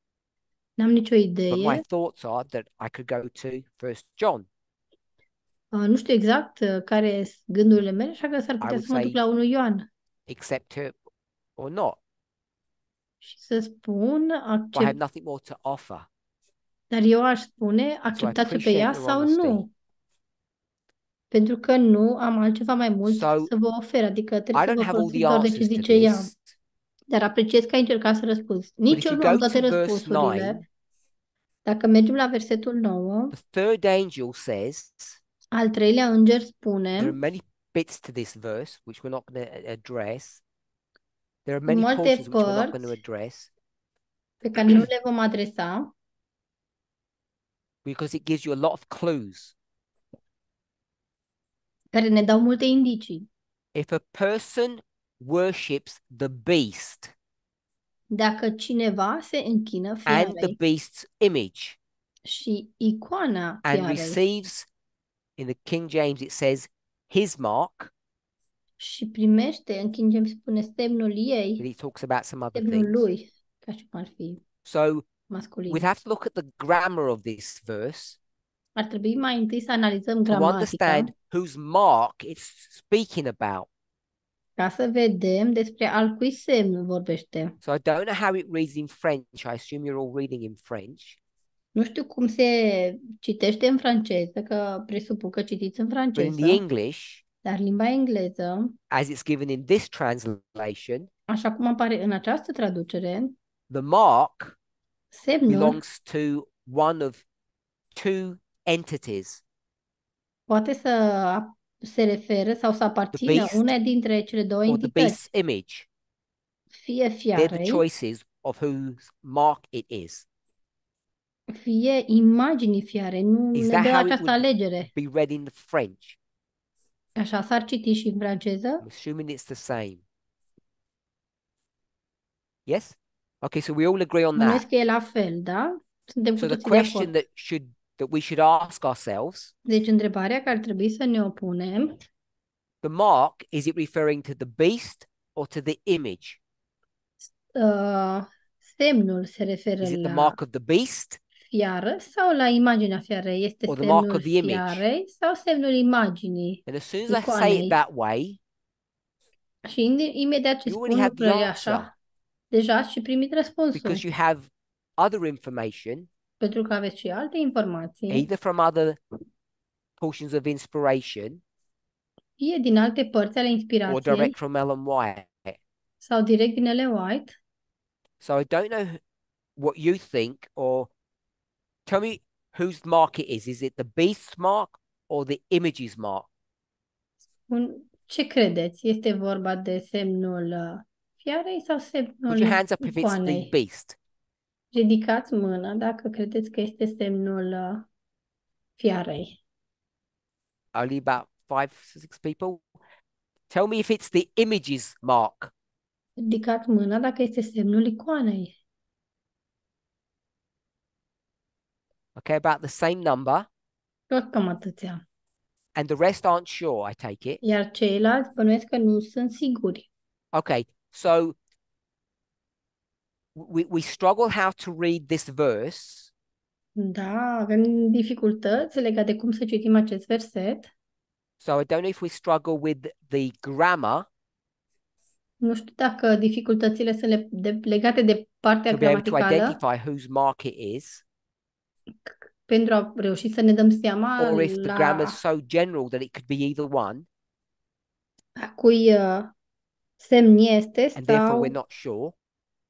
N-am nicio idee. but my thoughts are that I could go to First John. Uh, nu știu exact uh, care sunt gândurile mele, așa că s-ar putea să mă duc la unul Ioan. accept her or not și să spun accept... I have nothing more to offer. Dar eu aș spune acceptați-o pe ea sau nu. Pentru că nu am altceva mai mult so, să vă ofer, adică trebuie să vă folosiți doar de ce zice ea. Dar apreciez că ai încercat să răspunzi. Nici eu nu am toate răspunsurile. Dacă mergem la versetul 9, the third angel says, al treilea înger spune, there are many bits to this verse which we're not going to address, There are many Multe which we're not going to address. Pe care nu le vom adresa. Because it gives you a lot of clues. Care ne dau multe indicii. If a person worships the beast Dacă cineva se închină and the beast's image și icoana and receives, in the King James, it says his mark și primește, în King James spune semnul ei, he talks about some other semnul things. lui, ca și cum ar fi so, masculin. We'd have to look at the grammar of this verse ar trebui mai întâi să analizăm gramatica. To understand whose mark it's speaking about. Ca să vedem despre al cui semn vorbește. So I don't know how it reads in French. I assume you're all reading in French. Nu știu cum se citește în franceză, că presupun că citiți în franceză. But in the English, dar limba engleză, as it's given in this translation, așa cum apare în această traducere, the mark semnul belongs to one of two entities. poate să se referă sau să aparțină beast, una dintre cele două or the entități, beast's image. fie They're the choices of whose mark it is. fie imagini fiarei. Nu Is ne that dă această alegere. Be read in the French. Așa, s-ar citi și în franceză. Assuming it's the same. Yes? Okay, so we all agree on that. Că e la fel, da? Suntem so the question that should that we should ask ourselves. Deci întrebarea care ar trebui să ne opunem. The mark is it referring to the beast or to the image? Uh, semnul se referă is it the mark of the beast fiară sau la imaginea fiarei. Este or the semnul mark of the image. fiarei sau semnul imaginii. And as soon as I say it that way, și imediat ce spun lucrurile așa, deja ați și primit răspunsul. because you have other information, Pentru că aveți și alte informații, either from other portions of inspiration fie din alte părți ale inspirației, or direct from Ellen White. sau direct din Ellen White. So I don't know what you think or Tell me whose mark it is. Is it the beast's mark or the image's mark? Ce credeți? Este vorba de semnul uh, fiarei sau semnul Put your hands up if it's the beast. Ridicați mâna dacă credeți că este semnul uh, fiarei. Only about five, six people. Tell me if it's the image's mark. Ridicați mâna dacă este semnul icoanei. Okay, about the same number. Tot cam atâția. And the rest aren't sure, I take it. Iar ceilalți bănuiesc că nu sunt siguri. Okay, so we, we struggle how to read this verse. Da, avem dificultăți legate de cum să citim acest verset. So I don't know if we struggle with the grammar. Nu știu dacă dificultățile sunt legate de partea to be able to identify whose mark it is pentru a reuși să ne dăm seama Or if the la... grammar is so general that it could be either one. A cui uh, semn este and sau... we're not sure.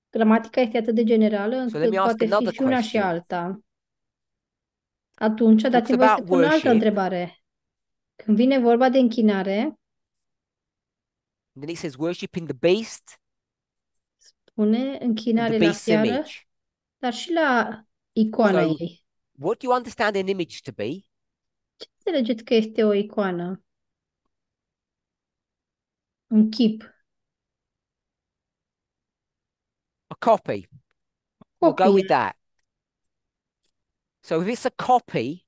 Gramatica este atât de generală încât so poate fi și una și alta. Atunci, dați vă să pun altă întrebare. Când vine vorba de închinare, And then it says worshiping the beast. Spune închinare the beast la fiară, dar și la icoana so, ei. What do you understand an image to be? Ce înțelegeți că este o icoană? Un chip. A copy. We'll go with that. So if it's a copy,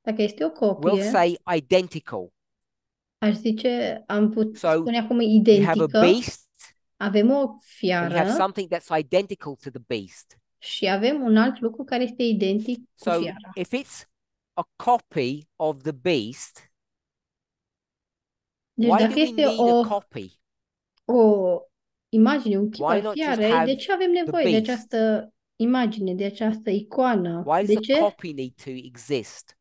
Dacă este o copie, we'll say identical. aș zice, am put so, spune acum You have a beast, Avem o you have something that's identical to the beast. și avem un alt lucru care este identic so, cu fiara. if it's a copy of the beast, deci dacă este o, copy? o imagine, un chip al fiarei, de ce avem nevoie de această imagine, de această icoană? Why de ce? Copy need to exist?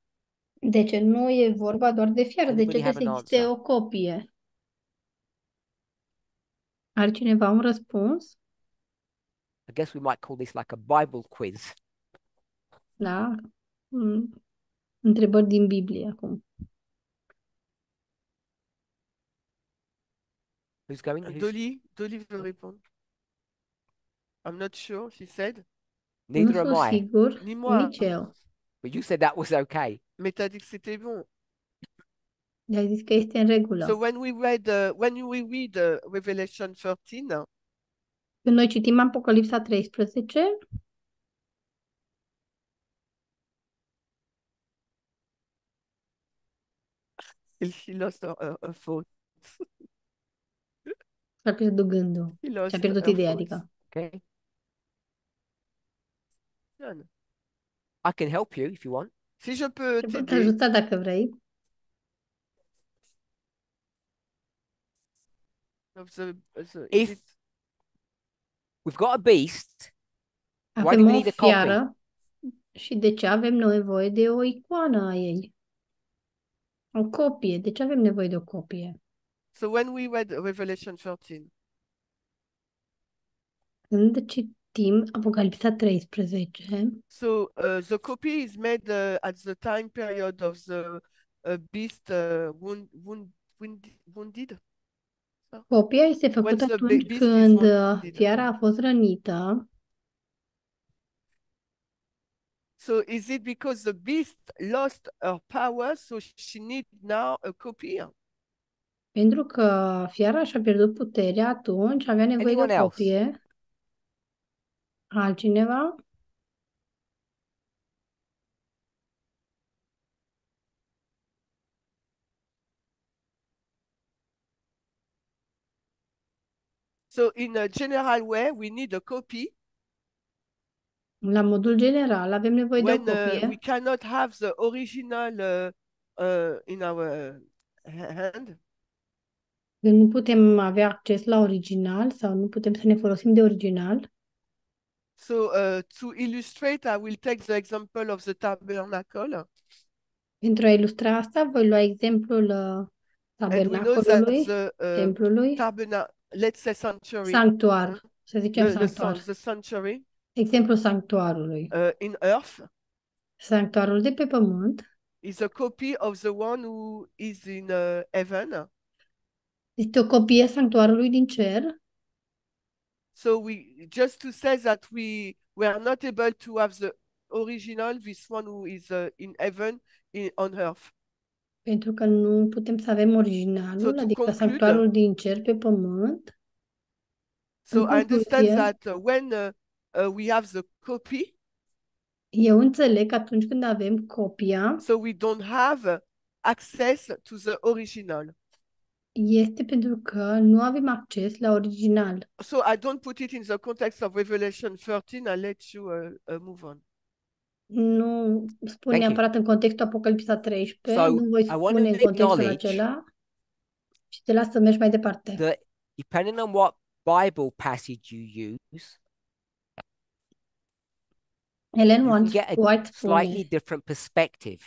De ce nu e vorba doar de fiară? De ce trebuie să existe o copie? Are cineva un răspuns? I guess we might call this like a Bible quiz. Da. Mm. Întrebări din Biblie acum. Who's going? Who's... Dolly, Dolly will respond. i I'm not sure, she said. Neither nu am I. sigur, Ni moi. nici eu. But you said that was okay. Mais t'as dit que c'était bon. I-ai este în regulă. So when we read, uh, when we read uh, Revelation 13, Când noi citim Apocalipsa 13, Și lost a, a, thought. Și-a pierdut gândul. Și-a [LAUGHS] pierdut ideea, adică. Okay. Done. I can help you if you want. Si je peux Te pot ajuta dacă vrei. If We've got a beast. Avem Why do we need a copy? și de ce avem nevoie de o icoană a ei? O copie. De ce avem nevoie de o copie? So when we read Revelation 13, Când citim Apocalipsa 13, so uh, the copy is made uh, at the time period of the uh, beast uh, wound, wound, wounded. wounded. Copia este făcută atunci când uh, fiara a fost rănită. So is it because the beast lost her power, so she need now a copy? Pentru că fiara și-a pierdut puterea atunci, avea nevoie de Anyone o else? Altcineva? So in a uh, general way, we need a copy. La modul general, avem nevoie when, de o uh, copie. Uh, we cannot have the original uh, uh, in our uh, hand. Când deci nu putem avea acces la original sau nu putem să ne folosim de original. So uh, to illustrate, I will take the example of the tabernacle. Pentru a ilustra asta, voi lua exemplul uh, tabernacolului, the, uh, let's say sanctuary. Sanctuar, să zicem the, sanctuar. The, sanctuary. sanctuarului. Uh, in earth. Sanctuarul de pe pământ. Is a copy of the one who is in uh, heaven. Este o copie a sanctuarului din cer. So we just to say that we we are not able to have the original, this one who is uh, in heaven in, on earth. Pentru că nu putem să avem originalul, so adică sanctuarul din cer pe pământ. So I understand that uh, when uh, uh, we have the copy, eu înțeleg că atunci când avem copia, so we don't have uh, access to the original. Este pentru că nu avem acces la original. So I don't put it in the context of Revelation 13. I let you uh, uh, move on nu spun Thank neapărat you. în contextul Apocalipsa 13, so, nu voi spune în contextul acela și te las să mergi mai departe. That, depending on what Bible passage you use, Ellen you get a White slightly different perspective.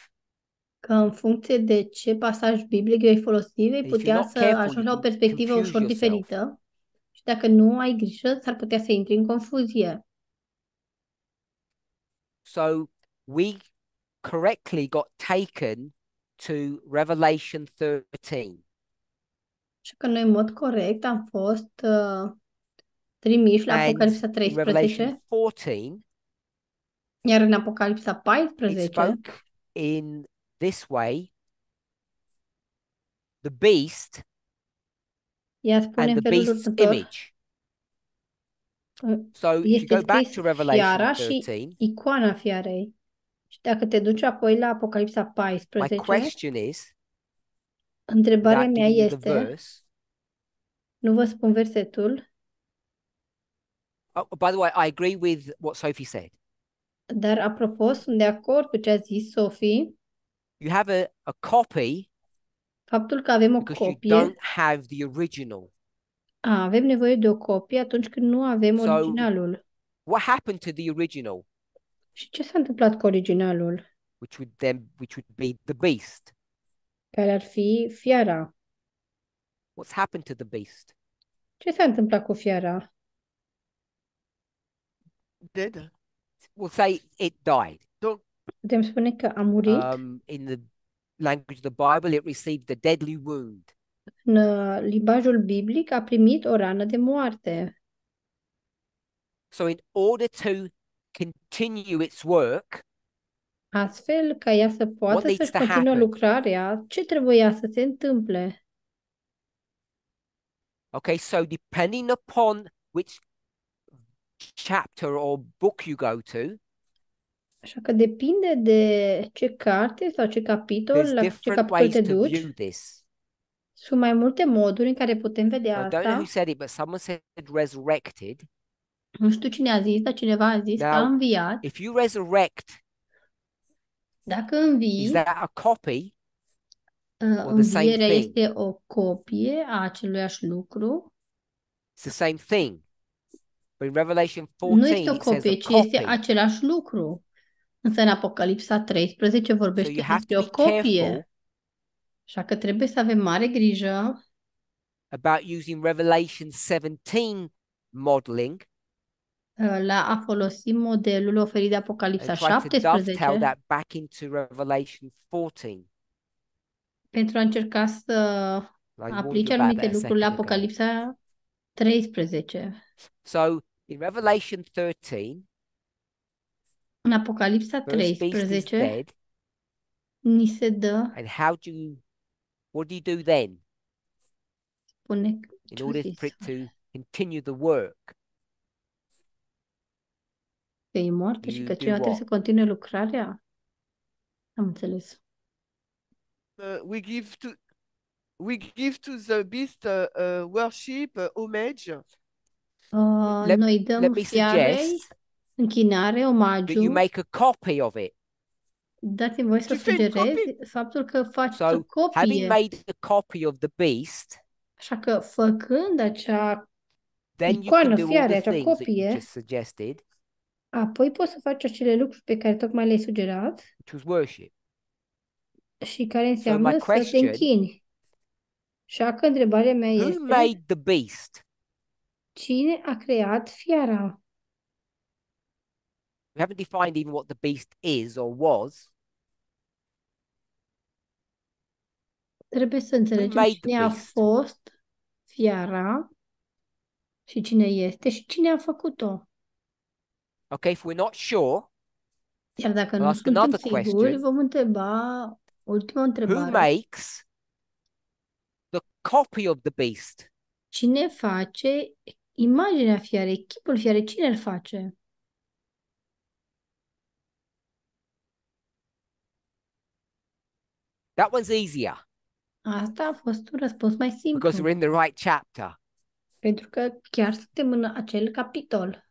Că în funcție de ce pasaj biblic vei folosi, vei putea să ajungi la o perspectivă ușor yourself. diferită. Și dacă nu ai grijă, s-ar putea să intri în confuzie. So we correctly got taken to Revelation 13. Și că noi în mod corect am fost uh, eh, trimiși la Apocalipsa 13. Revelation 14, iar în Apocalipsa 14 spoke in this way the beast ea spune and the beast's următor, image. Eh, so if you go back to Revelation 13, și icoana fiarei. Și dacă te duci apoi la Apocalipsa 14, My question is, întrebarea mea este, verse, nu vă spun versetul. Oh, by the way, I agree with what Sophie said. Dar apropo, sunt de acord cu ce a zis Sophie. You have a, a copy Faptul că avem o copie. You don't have the original. A, avem nevoie de o copie atunci când nu avem so, originalul. What happened to the original? Și ce s-a întâmplat cu originalul? Which would then, which would be the beast. Care ar fi fiara. What's happened to the beast? Ce s-a întâmplat cu fiara? Dead. We'll say it died. Don't, Putem spune că a murit. Um, in the language of the Bible, it received a deadly wound. În uh, limbajul biblic a primit o rană de moarte. So in order to continue its work, astfel ca ea să poată să-și continue lucrarea, ce trebuia să se întâmple? Okay, so depending upon which chapter or book you go to, Așa că depinde de ce carte sau ce capitol, la ce capitol te duci. Sunt mai multe moduri în care putem vedea asta. I don't know who said it, but someone said resurrected. Nu știu cine a zis, dar cineva a zis Now, că a înviat. If you resurrect, dacă învii, is that a copy? Uh, învierea este o copie a aceluiași lucru. It's the same thing. But in Revelation 14, nu este o copie, ci este același lucru. Însă în Apocalipsa 13 vorbește so despre o copie. Așa că trebuie să avem mare grijă about using Revelation 17 modeling Uh, la a folosi modelul oferit de Apocalipsa 17 pentru a încerca să like aplice anumite lucruri la Apocalipsa 13. So, in Revelation 13, în Apocalipsa 13, dead, ni se dă and how do you, what do you do then? Spune, in order for it to continue the work că e moartă și că cineva trebuie să continue lucrarea? Am înțeles. Uh, we give to we give to the beast uh, uh, worship, uh, homage. Uh, let, noi dăm let me suggest închinare, omagiu. you make a copy of it. Dați-mi voi să sugerez faptul că faci so, o copie. Having made a copy of the beast, Așa că făcând acea then you can do all the things copie, that you just suggested. Apoi poți să faci acele lucruri pe care tocmai le-ai sugerat to worship. și care înseamnă so question, să te închini. Așa că întrebarea mea este... Who made the beast? Cine a creat fiara? We haven't defined even what the beast is or was. Trebuie să înțelegem cine a fost fiara și cine este și cine a făcut-o. Okay, if we're not sure, Iar dacă nu ask another sigur, question. vom întreba ultima întrebare. Who makes the copy of the beast? Cine face imaginea fiare? chipul fiare, cine îl face? That one's easier. Asta a fost un răspuns mai simplu. Because we're in the right chapter. Pentru că chiar suntem în acel capitol.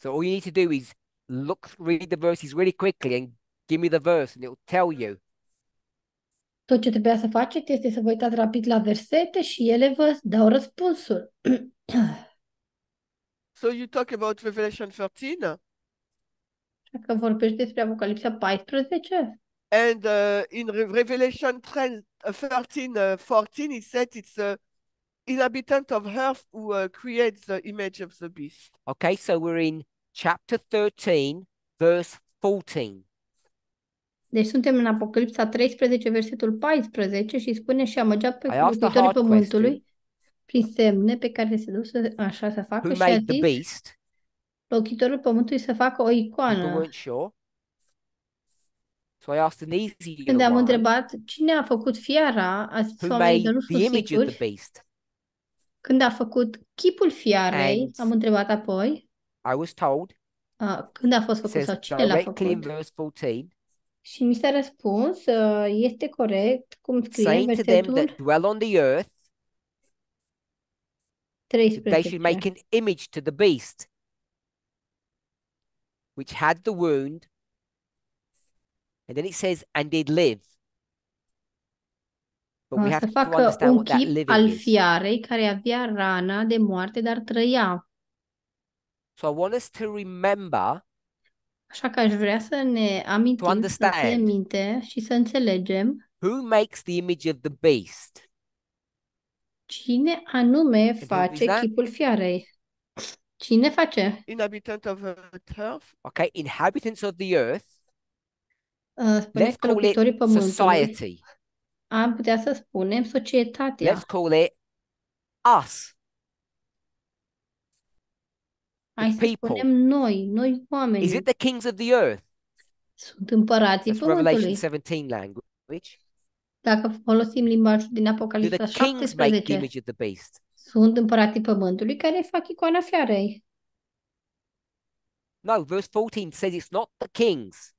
So all you need to do is look, read the verses really quickly and give me the verse and it'll tell you. Tot ce trebuia să faceți este să vă uitați rapid la versete și ele vă dau răspunsul. so you talk about Revelation 13? Dacă vorbești despre Apocalipsa 14? And uh, in Revelation uh, 13, uh, 14, it said it's a inhabitant of earth who uh, creates the image of the beast. Okay, so we're in chapter 13, verse 14. Deci suntem în Apocalipsa 13, versetul 14 și spune și amăgea pe locuitorii pământului prin semne pe care se duc să, așa să facă și a zis beast, locuitorul pământului să facă o icoană. So I asked an easy Când am întrebat cine a făcut fiara, a zis oamenii că nu știu Când a făcut chipul fiarei, And am întrebat apoi I was told. Uh, când a fost făcut sau cine l-a făcut? verse 14. Și mi s-a răspuns, uh, este corect, cum scrie saying to them that dwell on the earth, that they should make an image to the beast, which had the wound, and then it says, and did live. But we have to understand what that chip living al is. fiarei care avea rana de moarte, dar trăia. So I want us to remember Așa că aș vrea să ne amintim, to understand să ne minte și să înțelegem who makes the image of the beast. Cine anume face chipul fiarei? Cine face? Inhabitant of the earth. Okay, inhabitants of the earth. Uh, Let's call it society. Am putea să spunem societatea. Let's call it us. Hai să people. spunem noi, noi oameni. Is it the kings of the earth? Sunt împărații That's pământului. Revelation 17 language. Dacă folosim limbajul din Apocalipsa 17, make of the beast? sunt împărații pământului care fac icoana fiarei. No, verse 14 says it's not the kings.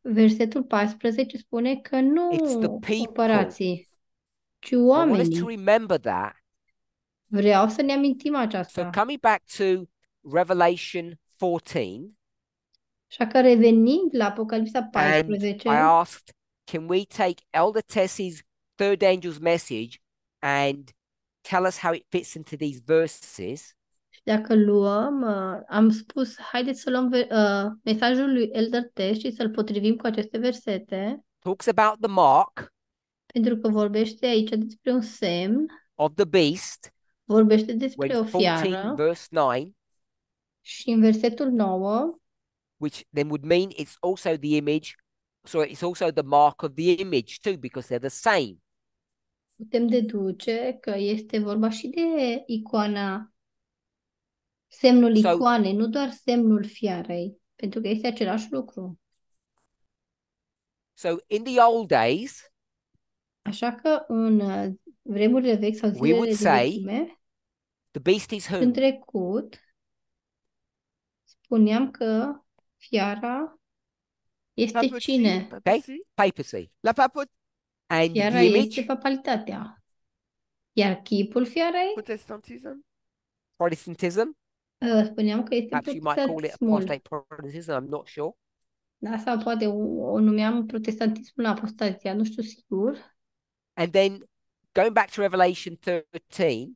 Versetul 14 spune că nu împărații, ci oamenii. I want us to remember that. Vreau să ne amintim aceasta. So coming back to Revelation 14. Așa că revenind la Apocalipsa 14. And I asked, can we take Elder Tessie's third angel's message and tell us how it fits into these verses? dacă luăm, uh, am spus, haideți să luăm uh, mesajul lui Elder Test și să-l potrivim cu aceste versete. Talks about the mark. Pentru că vorbește aici despre un semn. Of the beast. Vorbește despre o fiară. 14, verse 9. Și în versetul 9, which then would mean it's also the image, so it's also the mark of the image too, because they're the same. Putem deduce că este vorba și de icoana, semnul so, nu doar semnul fiarei, pentru că este același lucru. So in the old days, Așa că în uh, vremurile vechi sau zilele de vechime, the beast is who? În trecut, spuneam că fiara este Papuții, cine? Papuții? Papacy. La papu... And Fiara the image? este papalitatea. Iar chipul fiarei? Protestantism? Protestantism? Uh, spuneam că este protestantismul. not sure. Da, sau poate o, o numeam protestantismul apostatia, nu știu sigur. And then, going back to Revelation 13,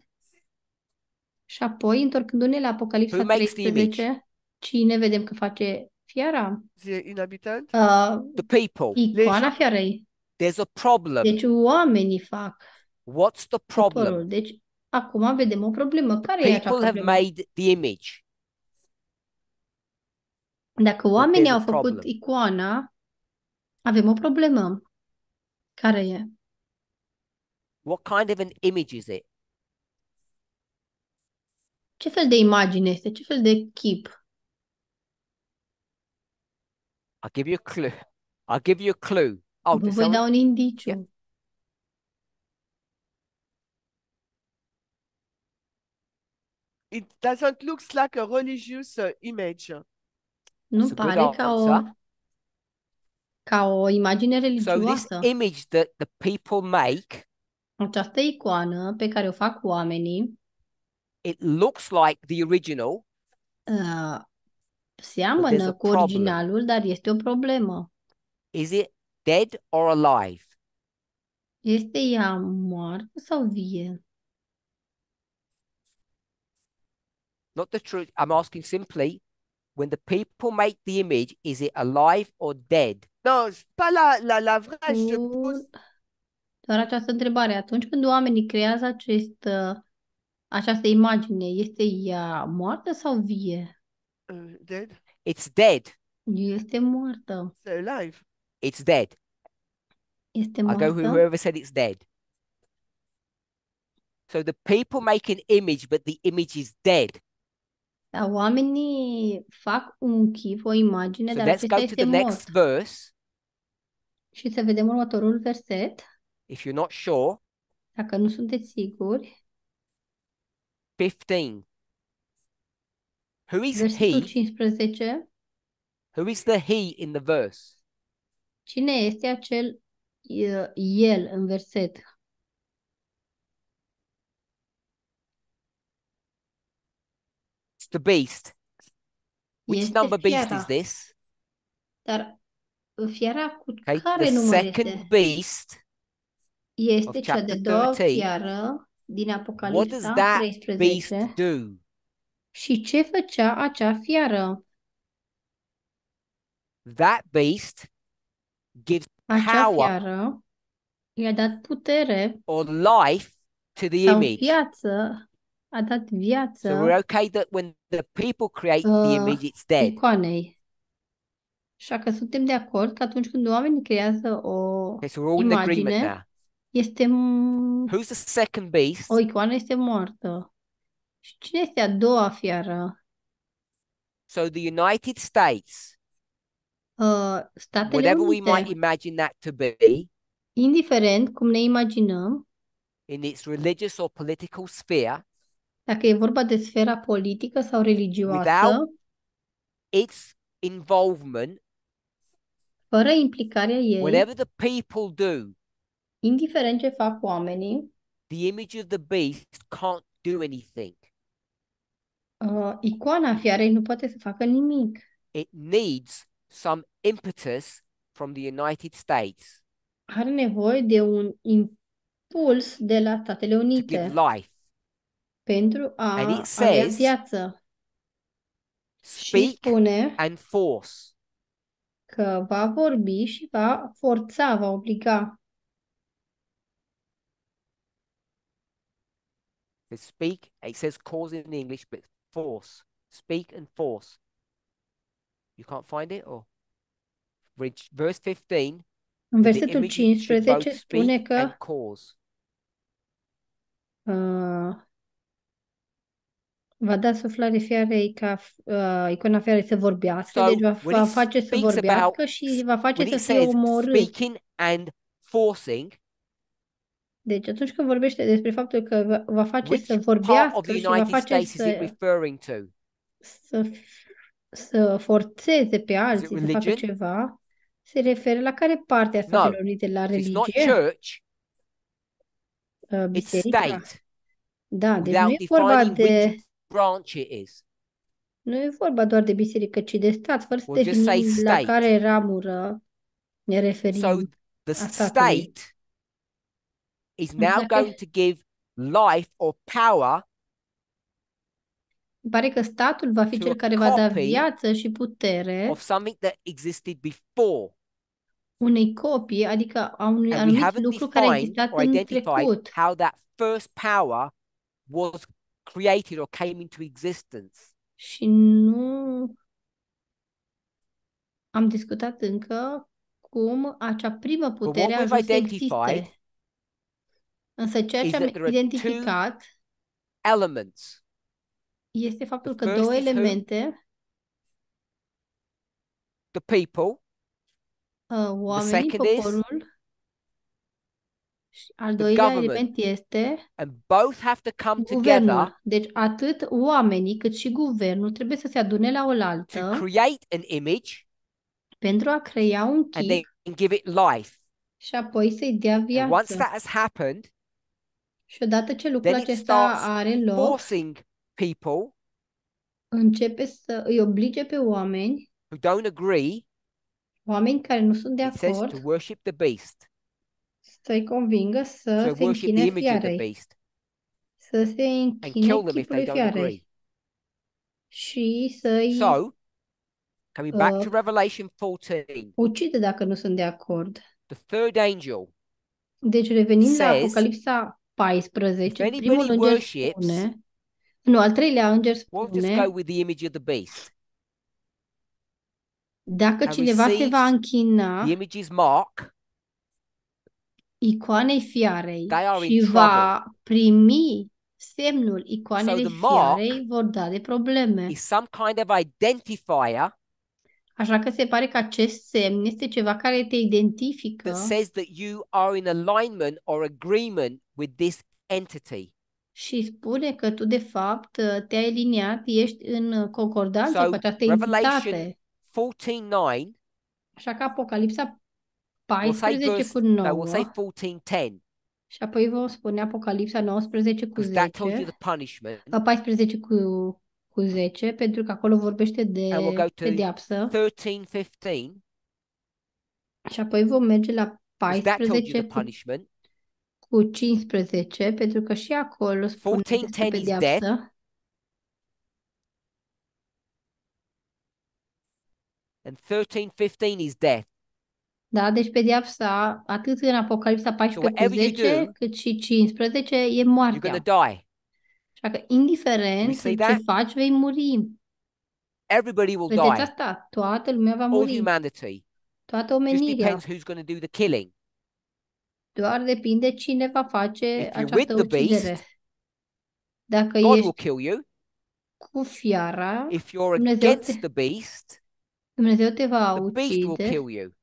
și apoi, întorcându-ne la Apocalipsa 13, Cine vedem că face fiara? The inhabitant? Uh, the people. Icoana deci- fiarei. There's a problem. Deci oamenii fac. What's the problem? Poporul. Deci acum vedem o problemă. Care the e People have made the image. Dacă oamenii au făcut problem. icoana, avem o problemă. Care e? What kind of an image is it? Ce fel de imagine este? Ce fel de chip? I'll give you a clue. I'll give you a clue. Oh, Vă voi someone... da un indiciu. Yeah. It doesn't looks like a religious uh, image. Nu Se pare ca o, ca o imagine religioasă. So this image that the people make această icoană pe care o fac oamenii it looks like the original. Uh, Seamănă cu originalul, dar este o problemă. Is it dead or alive? Este ea moartă sau vie? Not the truth. I'm asking simply, when the people make the image, is it alive or dead? No, pas la, la, la vraie, cu... je pose... Doar această întrebare. Atunci când oamenii creează acest, uh, această imagine, este ea moartă sau vie? Uh, dead. It's dead. Este muerto. So alive. It's dead. Este muerto. I go with whoever said it's dead. So the people make an image, but the image is dead. Dar oamenii fac un chip, o imagine, so dar let's go to the mort. next verse. Și să vedem următorul verset. If you're not sure, dacă nu sunteți siguri, 15. Who is Versetul he? 15. Who is the he in the verse? Cine este acel el în verset? the beast. Which este number fiara. beast is this? Dar fiara cu okay, care the second este? beast este cea de fiară din What does that 13. beast do? Și ce făcea acea fiară? That beast gives Acea power fiară i-a dat putere or life to the sau image. viață, a dat viață. So we're okay that when the people create uh, the image, it's dead. Iconei. și că suntem de acord că atunci când oamenii creează o okay, so imagine, este Who's the second beast? o icoană este moartă. Și cine este a doua fiară? So the United States, Uh, Statele whatever we might imagine that to be, indiferent cum ne imaginăm, in its religious or political sphere, dacă e vorba de sfera politică sau religioasă, without its involvement, fără implicarea ei, whatever the people do, indiferent ce fac oamenii, the image of the beast can't do anything. uh, icoana fiarei nu poate să facă nimic. It needs some impetus from the United States are nevoie de un impuls de la Statele Unite to give life. pentru a and it says, avea viață. Speak și spune and force. că va vorbi și va forța, va obliga. It speak, it says cause in English, but force. Speak and force. You can't find it or? Verse 15. În versetul 15 spune că cause. uh, va da suflare fiarei ca uh, icona fiarei să vorbească, so, deci va, va face să vorbească about, și va face să fie omorât. Speaking and forcing, deci atunci când vorbește despre faptul că va, face Which să vorbească și va face să, să, să, să forțeze pe alții să facă ceva, se referă la care parte a Statelor no, Unite? La religie? It's not church. Uh, biserica. It's state. Da, deci nu e vorba de... Branch it is. Nu e vorba doar de biserică, ci de stat, fără să definim la care ramură ne referim. So, the state is exact. now going to give life or power pare că statul va fi cel care va da viață și putere of something that existed before. unei copii, adică a unui And anumit lucru care a existat or în trecut. How that first power was created or came into existence. Și nu am discutat încă cum acea primă putere a ajuns să existe. Însă ceea ce am identificat elements. este faptul că două elemente the people uh, oamenii, the poporul is, și al doilea element este and both have to come guvernul. Together deci atât oamenii cât și guvernul trebuie să se adune la oaltă to create an image pentru a crea un chip and give it life. și apoi să-i dea viață. And once that has happened, și odată ce lucrul Then acesta are loc, people începe să îi oblige pe oameni who don't agree, oameni care nu sunt de acord, to worship the beast. să-i convingă să so se worship the închine image of the fiarei, beast să se închine chipului fiarei și să-i So, coming uh, back to Revelation 14, ucide dacă nu sunt de acord. the third angel Deci revenind la Apocalipsa 14, If primul înger spune, nu, al treilea înger spune, with the image of the base. dacă cineva se va închina the image's mark, icoanei fiarei și va primi semnul icoanei so fiarei, vor da de probleme. Is some kind of identifier Așa că se pare că acest semn este ceva care te identifică. That says that you are in alignment or agreement with this entity. Și spune că tu de fapt te-ai aliniat, ești în concordanță so, cu această entitate. 14:9 Așa că Apocalipsa 14 cu 9. No, we'll say 14:10. Și apoi vom spune Apocalipsa 19 cu 10. That told you the punishment. 14 cu cu 10, pentru că acolo vorbește de And pedeapsă. Și apoi vom merge la 14 cu, cu 15, pentru că și acolo spune 14, pedeapsă. And 13, 15 is death. Da, deci pedeapsa, atât în Apocalipsa 14 so cu 10, do, cât și 15, e moartea. You're gonna die. Așa că, indiferent păi da. ce faci, vei muri. Everybody will Vedeți die. asta? Toată lumea va muri. All humanity. Toată omenirea. Just depends who's going to do the killing. Doar depinde cine va face If această ucidere. Beast, Dacă God ești will kill you. cu fiara, If you're Dumnezeu against te, the beast, Dumnezeu te va the ucide. Beast will kill you.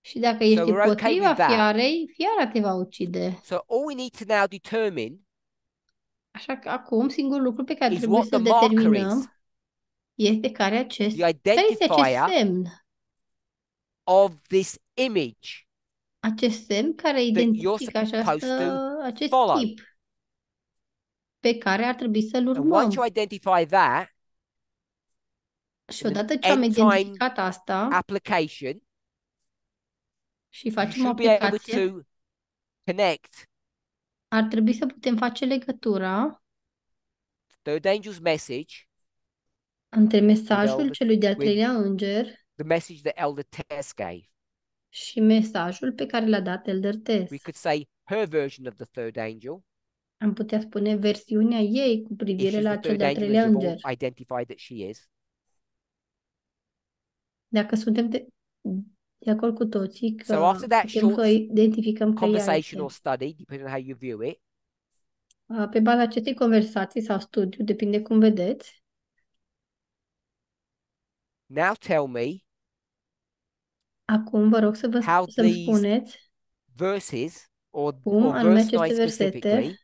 Și dacă ești so împotriva okay fiarei, fiara te va ucide. So all we need to now determine Așa că acum singurul lucru pe care trebuie să determinăm este care, acest, care este acest semn of this image acest semn care identifică această, acest follow. tip pe care ar trebui să-l urmăm. once you identify that, și odată ce am identificat asta application, și facem o aplicație, connect ar trebui să putem face legătura The angel's message, între mesajul celui de-al treilea înger the message that Elder Tess gave. și mesajul pe care l-a dat Elder Tess. We could say her version of the third angel. Am putea spune versiunea ei cu privire la cel de-al treilea înger. Identify that she is. Dacă suntem de de acord cu toții că so after that short că identificăm că conversational study, depending on how you view it, pe baza acestei conversații sau studiu, depinde cum vedeți. Now tell me Acum vă rog să vă how să spuneți verses or, cum or anume verse aceste versete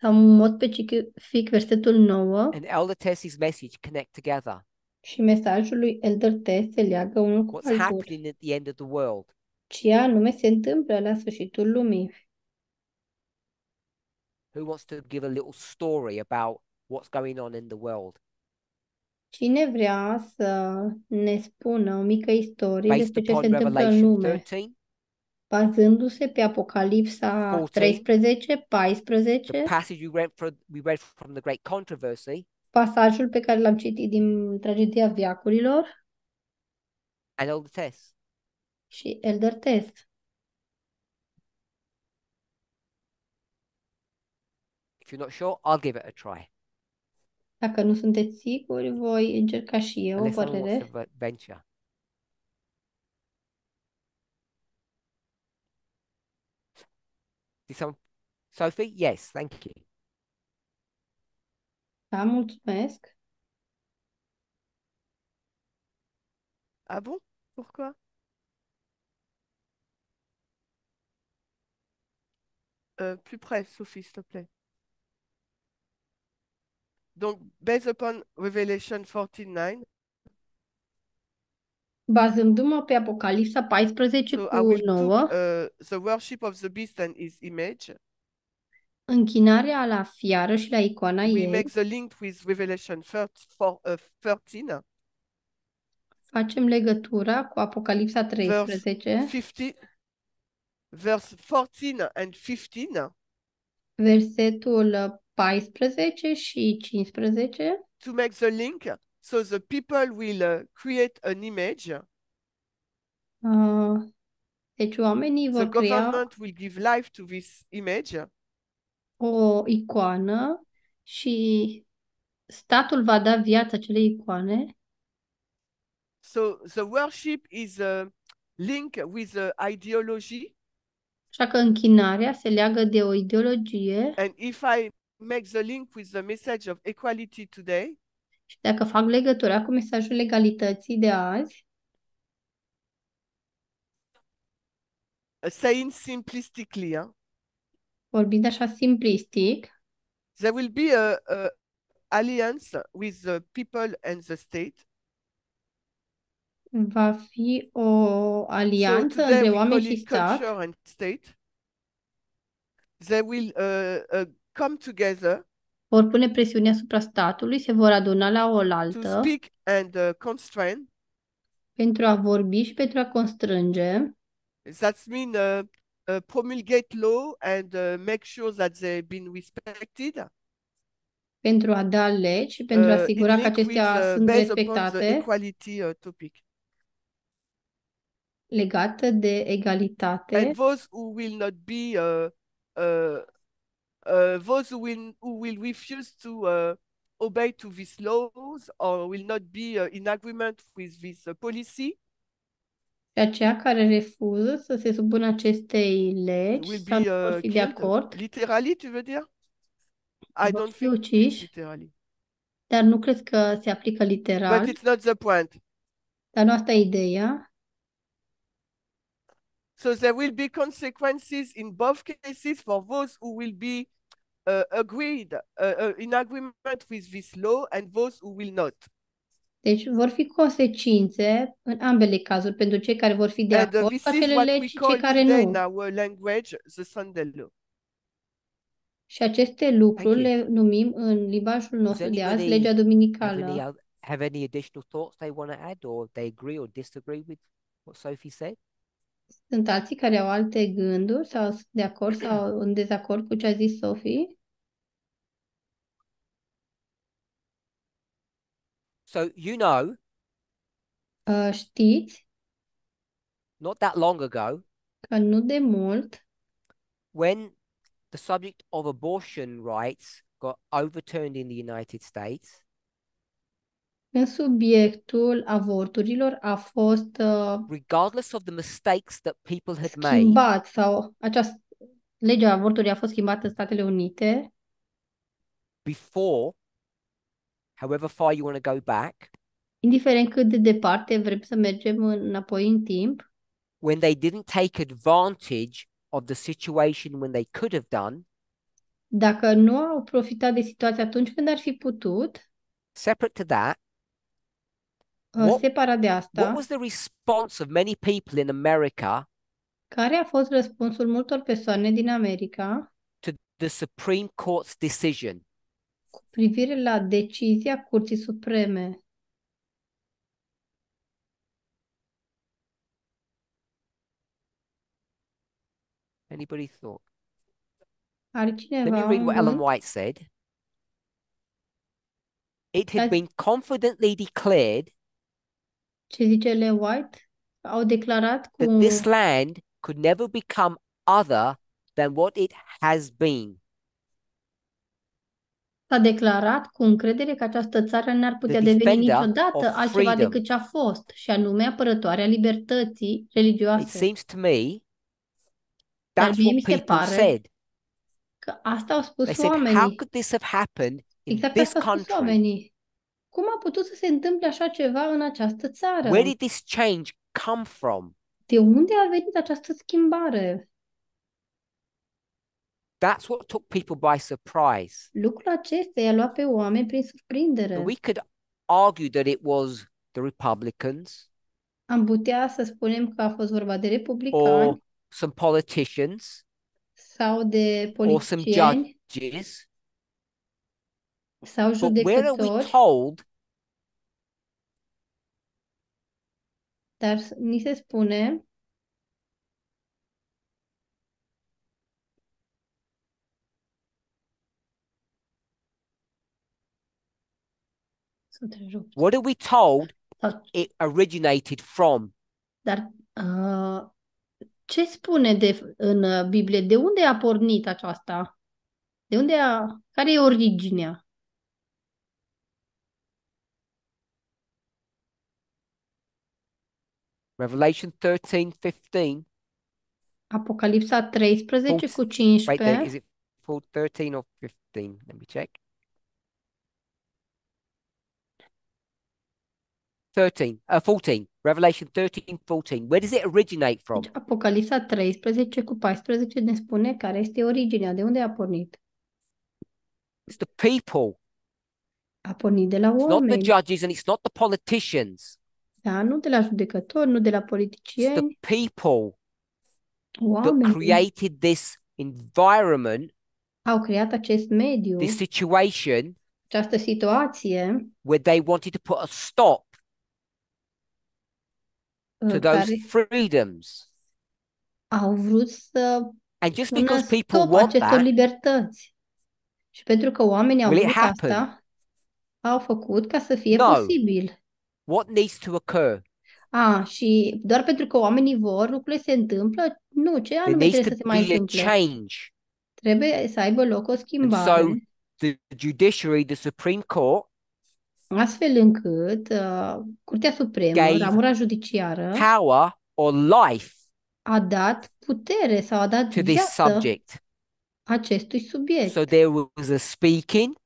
sau în mod specific versetul 9 and Elder Tessie's message connect together și mesajul lui Elder T se leagă unul cu What's altul. happening at the end of the world? Ce anume se întâmplă la sfârșitul lumii? Who wants to give a little story about what's going on in the world? Cine vrea să ne spună o mică istorie Based despre ce se întâmplă în lume? bazându-se pe Apocalipsa 14, 13, 14, the passage we read, we read from the great controversy, pasajul pe care l-am citit din tragedia Viacurilor. Elder Test. Și Elder Test. If you're not sure, I'll give it a try. Dacă nu sunteți siguri, voi încerca și eu o părere. Venture. Sophie? Yes, thank you. Presque. Ah bon? Pourquoi? Euh, plus près, Sophie, s'il te plaît. Donc, based upon Revelation 49, Bazându-mă pe Apocalipsa 14 so I uh, the worship of the beast and his image. închinarea la fiară și la icoana we ei, make the link with Revelation 13, uh, facem legătura cu Apocalipsa 13, verse 14 and 15, versetul 14 uh, și 15, to make the link so the people will uh, create an image. Uh, deci oamenii vor the crea... government will give life to this image o icoană și statul va da viață acelei icoane. So the worship is a link with the ideology. Așa că închinarea se leagă de o ideologie. And if I make the link with the message of equality today. Și dacă fac legătura cu mesajul legalității de azi. Uh, saying simplistically, huh? vorbind așa simplistic, there will be a, a alliance with the people and the state. Va fi o alianță so între oameni și stat. And state. They will uh, uh, come together. Vor pune presiune asupra statului, se vor aduna la oaltă. To speak and uh, constrain. Pentru a vorbi și pentru a constrânge. That's mean uh, Uh, promulgate law and uh, make sure that they've been respected. Pentru a da legi și pentru a uh, asigura că acestea with, sunt respectate. Equality topic legată de egalitate. And those who will not be uh, uh, uh, those who will, who will refuse to uh, obey to these laws or will not be uh, in agreement with this uh, policy Pe aceea care refuză să se supună acestei legi will sau be, uh, nu fi de acord, Literally, tu veux dire? I don't think it's uciși. literally. dar nu crezi că se aplică But literal, it's not the point. dar nu asta e ideea. So there will be consequences in both cases for those who will be uh, agreed uh, uh, in agreement with this law and those who will not. Deci vor fi consecințe în ambele cazuri pentru cei care vor fi de And uh, acord cu acele legi și cei care nu. language, Și aceste lucruri le numim în limbajul nostru de azi legea duminicală. Have any additional thoughts they want to add or they agree or disagree with what Sophie said? Sunt alții care au alte gânduri sau sunt de acord sau în dezacord cu ce a zis Sophie? So you know. Uh, știți? Not that long ago. Că nu de mult. When the subject of abortion rights got overturned in the United States. Când subiectul avorturilor a fost uh, regardless of the mistakes that people had made. Schimbat sau această legea avortului a fost schimbată în Statele Unite. Before however far you want to go back. Indiferent cât de departe vrem să mergem înapoi în timp. When they didn't take advantage of the situation when they could have done. Dacă nu au profitat de situație atunci când ar fi putut. Separate to that. Uh, separat de asta. What was the response of many people in America? Care a fost răspunsul multor persoane din America? To the Supreme Court's decision. cu privire la decizia Curții Supreme. Anybody thought? Let me read what Ellen White said. It had been confidently declared ce zice Ellen White? Au declarat cu... that this land could never become other than what it has been. S-a declarat cu încredere că această țară n-ar putea deveni niciodată altceva decât ce a fost, și anume apărătoarea libertății religioase. It seems to me that's mie what mi se pare said. că asta au spus They said, oamenii. How could this have happened in exact this asta au spus country? oamenii. Cum a putut să se întâmple așa ceva în această țară? Where did this change come from? De unde a venit această schimbare? That's what took people by surprise. Lucrul acesta i-a luat pe oameni prin surprindere. we could argue that it was the Republicans. Am putea să spunem că a fost vorba de republicani. Or some politicians. Sau de politicieni. Or some judges. Sau judecători. But where are we told dar ni se spune What are we told it originated from? Dar uh, ce spune de, în uh, Biblie? De unde a pornit aceasta? De unde a... Care e originea? Revelation 13:15 Apocalipsa 13 cu 15. Right there, is it 13 or 15? Let me check. 13, uh, 14, Revelation 13, 14. Where does it originate from? Deci, Apocalipsa 13 cu 14 ne spune care este originea, de unde a pornit. It's the people. A pornit de la it's oameni. not the judges and it's not the politicians. Da, nu de la judecători, nu de la politicieni. It's the people oameni. that created this environment. Au creat acest mediu. This situation. Această situație. Where they wanted to put a stop to those freedoms. Au vrut să And just because people want acestor that, libertăți. Și pentru că oamenii au vrut asta, au făcut ca să fie no. posibil. What needs to occur? A, și doar pentru că oamenii vor, lucrurile se întâmplă? Nu, ce anume There trebuie să se mai întâmple? Change. Trebuie să aibă loc o schimbare. And so, the judiciary, the Supreme Court, astfel încât uh, Curtea Supremă, ramura judiciară, power or life a dat putere sau a dat to this subject. acestui subiect. So there was a speaking,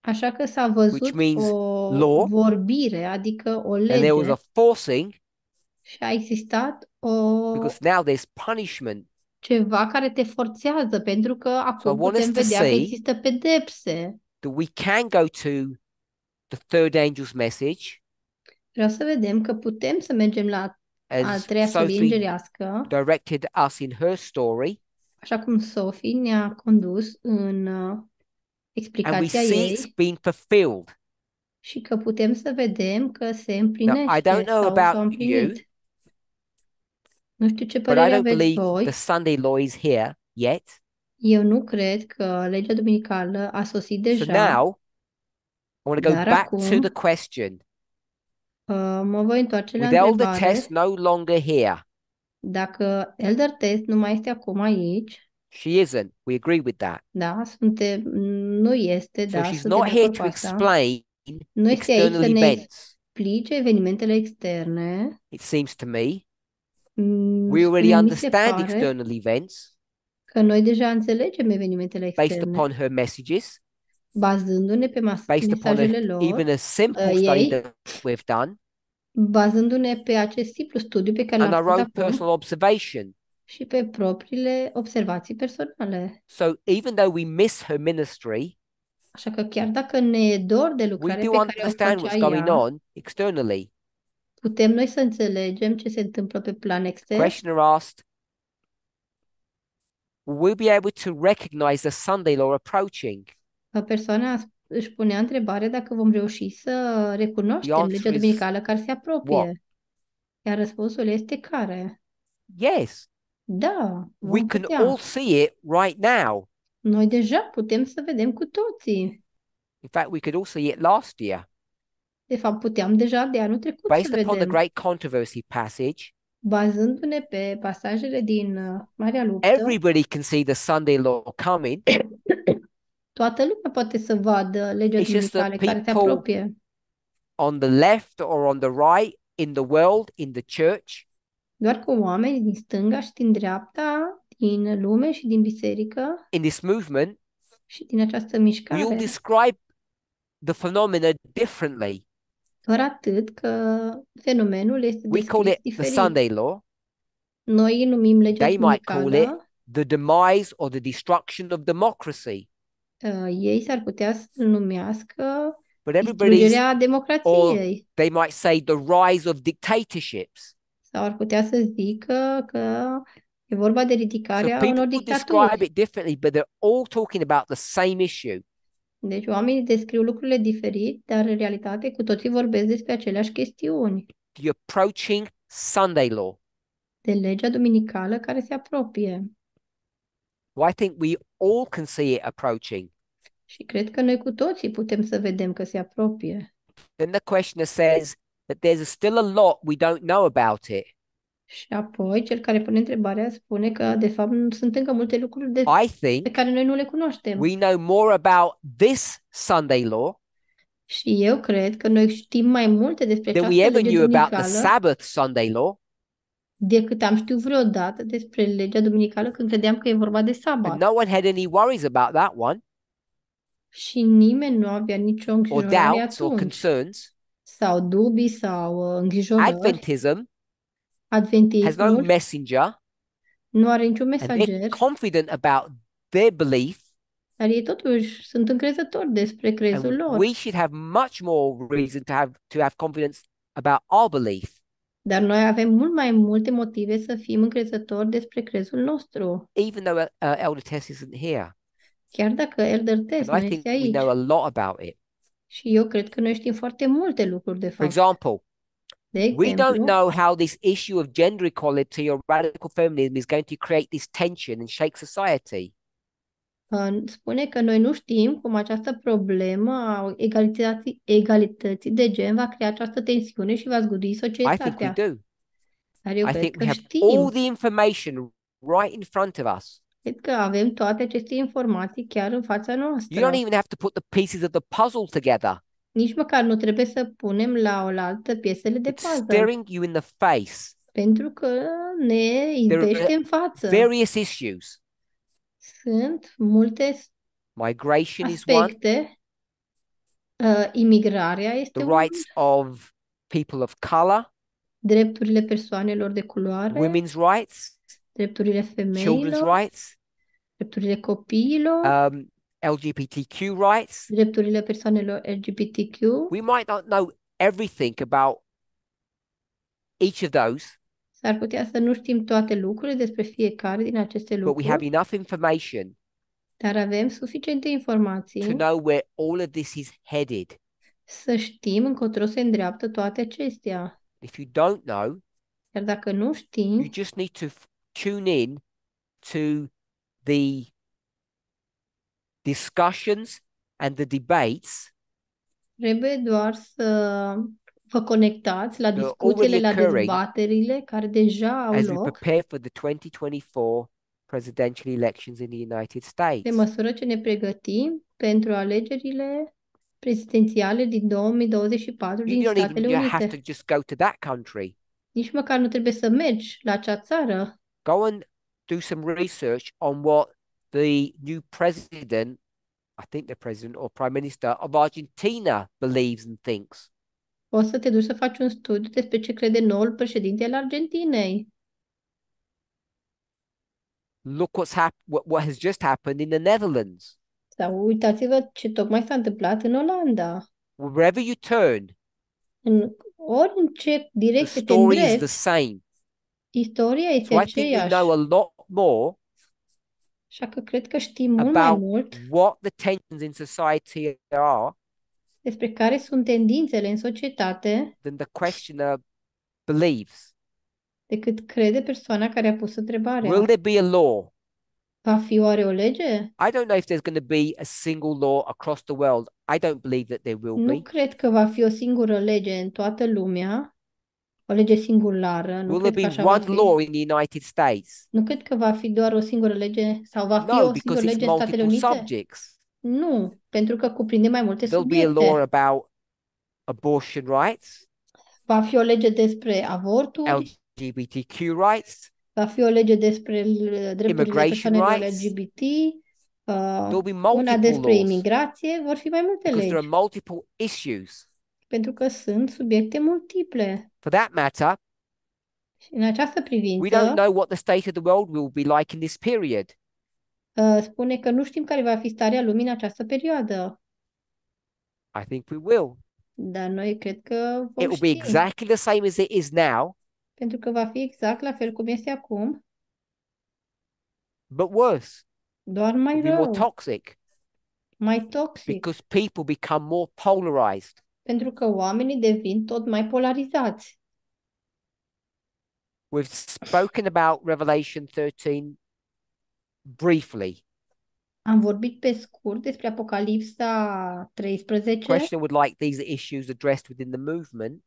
Așa că s-a văzut which means o law, vorbire, adică o lege. And there was a forcing, și a existat o because now there's punishment. ceva care te forțează pentru că acum so putem vedea că există pedepse. That we can go to the third angel's message. Vreau să vedem că putem să mergem la a treia Sophie îngerească. directed us in her story. Așa cum Sophie ne-a condus în uh, explicația and we see ei. It's been fulfilled. Și că putem să vedem că se împlinește Now, I don't know about you, nu știu ce părere but I don't aveți believe voi. the Sunday law is here yet. Eu nu cred că legea duminicală a sosit deja. So now, I want to go Dar back acum, to the question. Uh, mă voi întoarce la With Elder Test no longer here. Dacă Elder Test nu mai este acum aici, she isn't. We agree with that. da, suntem, nu este, So da, she's suntem not here to explain Nu este aici external să ne events. explice evenimentele externe. It seems to me. Mm, we already understand external events că noi deja înțelegem evenimentele based upon her messages. bazându-ne pe mas- based mesajele lor, even a simple uh, study ei, that we've done, bazându-ne pe acest simplu studiu pe care l-am făcut acum personal observation. și pe propriile observații personale. So even though we miss her ministry, Așa că chiar dacă ne e dor de lucrarea do pe care o understand ea, putem noi să înțelegem ce se întâmplă pe plan extern Questioner asked, will we be able to recognize the Sunday law approaching? persoana își punea întrebarea dacă vom reuși să recunoaștem legea duminicală care se apropie. What? Iar răspunsul este care? Yes. Da. We can putea. all see it right now. Noi deja putem să vedem cu toții. In fact, we could all see it last year. De fapt, puteam deja de anul trecut Based să upon vedem. the great controversy passage, bazându-ne pe pasajele din uh, Marea Luptă, everybody can see the Sunday law coming. [COUGHS] Toată lumea poate să vadă legea It's dumitale care te apropie. On the left or on the right, in the world, in the church. Doar cu oameni din stânga și din dreapta, din lume și din biserică. In this movement, și din această mișcare. You describe the phenomena differently. Doar atât că fenomenul este We call it diferit. the Sunday law. Noi numim legea They might call it the demise or the destruction of democracy. Uh, ei s-ar putea să numească But distrugerea democrației. they might say the rise of dictatorships. Sau ar putea să zică că e vorba de ridicarea so unor dictaturi. describe it differently, but they're all talking about the same issue. Deci oamenii descriu lucrurile diferit, dar în realitate cu toții vorbesc despre aceleași chestiuni. The approaching Sunday law. De legea dominicală care se apropie who I think we all can see it approaching. Și cred că noi cu toții putem să vedem că se apropie. Then the questioner says that there's still a lot we don't know about it. Și apoi cel care pune întrebarea spune că de fapt sunt încă multe lucruri de I think pe care noi nu le cunoaștem. We know more about this Sunday law. Și eu cred că noi știm mai multe despre această lege duminicală. we ever knew about the Sabbath Sunday law decât am știut vreodată despre legea duminicală când credeam că e vorba de sabat. And no one had any worries about that one. Și nimeni nu avea nicio or îngrijorare doubts or atunci. concerns. Sau dubii sau uh, îngrijorări. Adventism has no messenger nu are niciun and they're mesager, confident about their belief. dar ei totuși sunt încrezători despre crezul And lor. we should have much more reason to have to have confidence about our belief. Dar noi avem mult mai multe motive să fim încrezători despre crezul nostru. Even though uh, Elder Tess isn't here. Chiar dacă Elder Tess este aici, I think We know a lot about it. Și eu cred că noi știm foarte multe lucruri de fapt. For example, we don't know how this issue of gender equality or radical feminism is going to create this tension and shake society spune că noi nu știm cum această problemă a egalității, egalității de gen va crea această tensiune și va zgudi societatea. I think we do. Dar eu I cred think că we have știm. all the information right in front of us. Cred că avem toate aceste informații chiar în fața noastră. You don't even have to put the pieces of the puzzle together. Nici măcar nu trebuie să punem la oaltă piesele de puzzle. It's staring you in the face. Pentru că ne impește în față. Various issues. Sunt multe Migration aspecte. Is Uh, imigrarea este The rights unul. of people of color. Drepturile persoanelor de culoare. Women's rights. Drepturile femeilor. Children's rights. Drepturile copiilor. Um, LGBTQ rights. Drepturile persoanelor LGBTQ. We might not know everything about each of those. S-ar putea să nu știm toate lucrurile despre fiecare din aceste lucruri. but we have enough information dar avem suficiente informații. to know where all of this is headed. să știm încotro se îndreaptă toate acestea. If you don't know, Iar dacă nu știm, you just need to tune in to the discussions and the debates trebuie doar să vă conectați la discuțiile, la dezbaterile care deja au as we prepare for the 2024 presidential elections in the United States. pe măsură ce ne pregătim pentru alegerile prezidențiale din 2024 din You don't even Statele have to just go to that country. Nici măcar nu trebuie să mergi la acea țară. Go and do some research on what the new president, I think the president or prime minister of Argentina believes and thinks. poți să te duci să faci un studiu despre ce crede noul președinte al Argentinei. Look what's hap- what, has just happened in the Netherlands. Sau uitați-vă ce tocmai s-a întâmplat în Olanda. Wherever you turn, în orice direcție te îndrept, the same. istoria este so aceeași. I think we know a lot more Așa că cred că știm mult mai mult what the tensions in society are despre care sunt tendințele în societate than the questioner believes. decât crede persoana care a pus întrebarea. Will there be a law? Va fi oare o lege? I don't know if there's going to be a single law across the world. I don't believe that there will Nu be. cred că va fi o singură lege în toată lumea, o lege singulară. Nu Will there be că așa one fi. law in the United States? Nu cred că va fi doar o singură lege sau va fi No, o singură lege în Statele multiple Unite. subjects. Nu, pentru că cuprinde mai multe There'll be a law about abortion rights, Va fi o lege despre avorturi, LGBTQ rights. va fi o lege despre drepturile persoanelor rights. LGBT, uh, be una despre laws imigrație, vor fi mai multe because there are multiple issues. pentru că sunt subiecte multiple. For that matter, Și în această we don't know what the state of the world will be like in this period. Uh, spune că nu știm care va fi starea lumii în această perioadă. I think we will. Dar noi cred că vom It will be exactly the same as it is now, Pentru că va fi exact la fel cum este acum, but worse. doar mai rău, more toxic mai toxic. because people become more polarized. Pentru că oamenii devin tot mai polarizați. We've spoken about Revelation 13 briefly. Am vorbit pe scurt despre Apocalipsa 13. Questioner would like these issues addressed within the movement.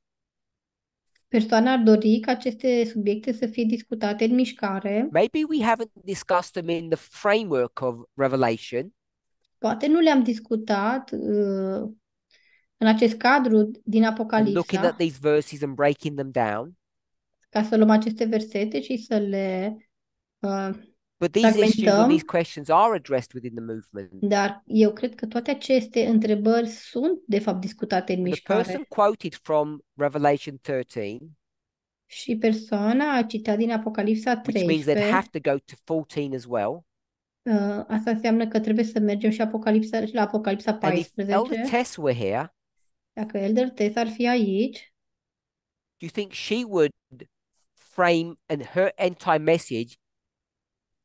Persoana ar dori ca aceste subiecte să fie discutate în mișcare. Maybe we haven't discussed them in the framework of Revelation. Poate nu le-am discutat uh, în acest cadru din Apocalipsa. Looking at these verses and breaking them down. Ca să luăm aceste versete și să le uh, But these issues or these questions are addressed within the movement. Dar eu cred că toate aceste întrebări sunt de fapt discutate în mișcare. The person quoted from Revelation 13 și persoana a citat din Apocalipsa 13. Which means they'd have to go to 14 as well. Uh, asta înseamnă că trebuie să mergem și Apocalipsa și la Apocalipsa 14. And if Elder Tess were here, dacă Elder Tess ar fi aici, do you think she would frame and her anti message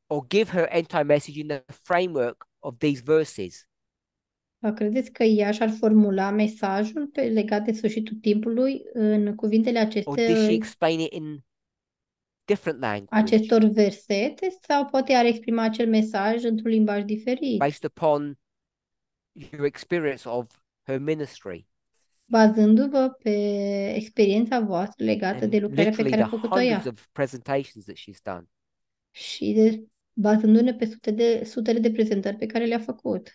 or give her anti-message in the framework of these verses. Credeți că ea și-ar formula mesajul pe, legat de sfârșitul timpului în cuvintele acestor Or did she explain it in different language? Acestor versete sau poate ar exprima acel mesaj într-un limbaj diferit? Based upon your experience of her ministry. Bazându-vă pe experiența voastră legată And de lucrarea pe care a făcut-o ea. of presentations that she's done. Și de bazându-ne pe sute de, sutele de prezentări pe care le-a făcut.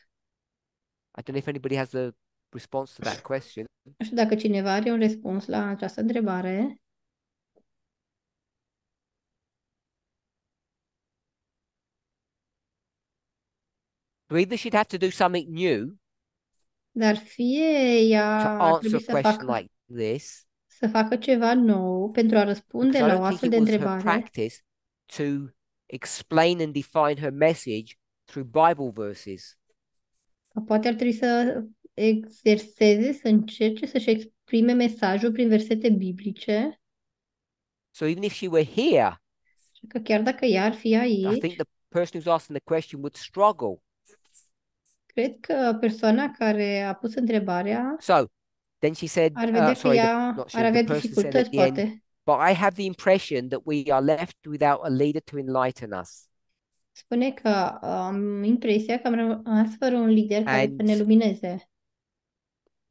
I don't know if anybody has a response to that question. Nu știu dacă cineva are un răspuns la această întrebare. So either she'd have to do something new. Dar fie ea answer a question facă, like this, să facă ceva nou pentru a răspunde la o astfel de întrebare. Practice to explain and define her message through Bible verses. Poate ar trebui să exerseze, să încerce să-și exprime mesajul prin versete biblice. So even if she were here, că chiar dacă ea ar fi aici, I think the person who's asking the question would struggle. Cred că persoana care a pus întrebarea so, then she said, ar vedea uh, sorry, că ea the, ar avea dificultăți, poate. End, But I have the impression that we are left without a leader to enlighten us. Spune că am um, impresia că am rămas fără un lider care să ne lumineze.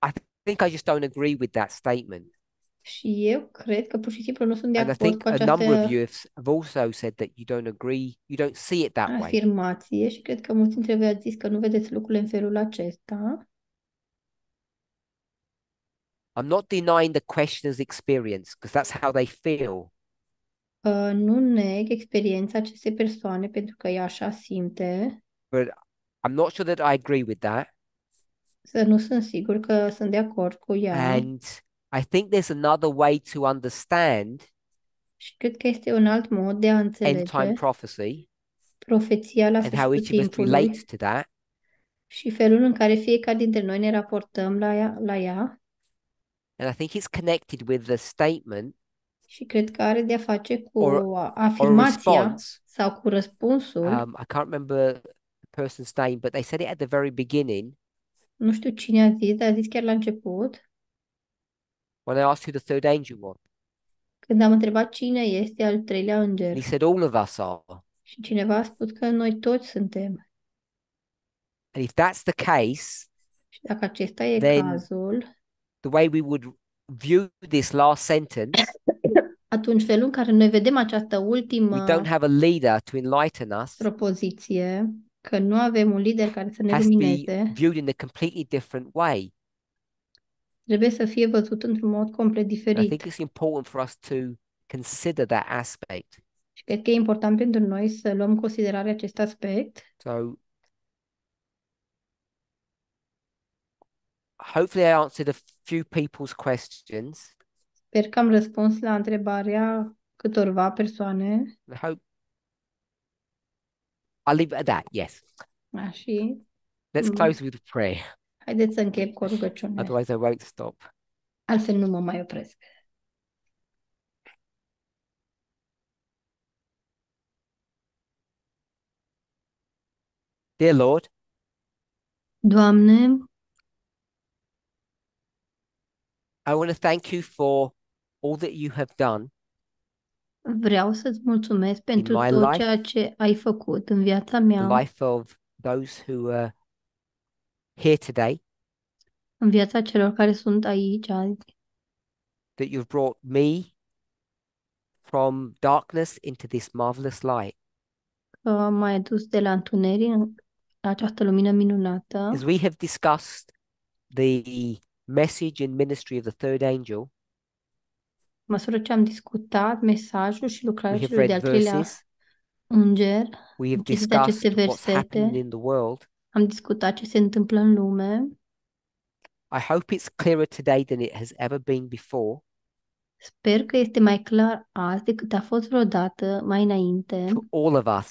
I think I just don't agree with that statement. Și eu cred că pur și simplu nu sunt de And I think a number of you have, have also said that you don't agree, you don't see it that way. afirmație și cred că mulți dintre voi ați zis că nu vedeți lucrurile în felul acesta. I'm not denying the questioner's experience because that's how they feel. Uh, nu neg experiența acestei persoane pentru că ea așa simte. But I'm not sure that I agree with that. Să nu sunt sigur că sunt de acord cu ea. And I think there's another way to understand și cred că este un alt mod de a înțelege end time prophecy profeția la and how each of us relates to that. și felul în care fiecare dintre noi ne raportăm la ea. La ea. And I think it's connected with the statement și cred că are de-a face cu or, afirmația or sau cu răspunsul. Um, I can't remember the person's name, but they said it at the very beginning. Nu știu cine a zis, dar a zis chiar la început. When I asked who the third angel was. Când am întrebat cine este al treilea înger. He said all of us are. Și cineva a spus că noi toți suntem. And if that's the case, și dacă acesta e then cazul, the way we would view this last sentence, [COUGHS] atunci felul în care noi vedem această ultimă we don't have a leader to enlighten us, propoziție, că nu avem un lider care să ne has to be viewed in a completely different way. trebuie să fie văzut într-un mod complet And I think it's important for us to consider that aspect. Și cred că e important pentru noi să luăm în considerare acest aspect So Hopefully, I answered a few people's questions. Sper că am răspuns la întrebarea câtorva persoane. I hope. I'll leave it at that, yes. Și Let's mm. close with a prayer. haideți să închep cu rugăciune. Otherwise, I won't stop. Altfel nu mă mai opresc. Dear Lord, Doamne, I want to thank you for all that you have done. Vreau să-ți mulțumesc pentru tot life, ceea ce ai făcut în viața mea, life of those who are here today, în viața celor care sunt aici azi, that you've brought me from darkness into this marvelous light. că m-ai adus de la întuneric în această lumină minunată. As we have discussed the message and ministry of the third angel, măsură ce am discutat mesajul și lucrarea celui de-al treilea înger, we have discussed aceste versete, what's in the world, am discutat ce se întâmplă în lume. I hope it's clearer today than it has ever been before. Sper că este mai clar azi decât a fost vreodată mai înainte. To all of us.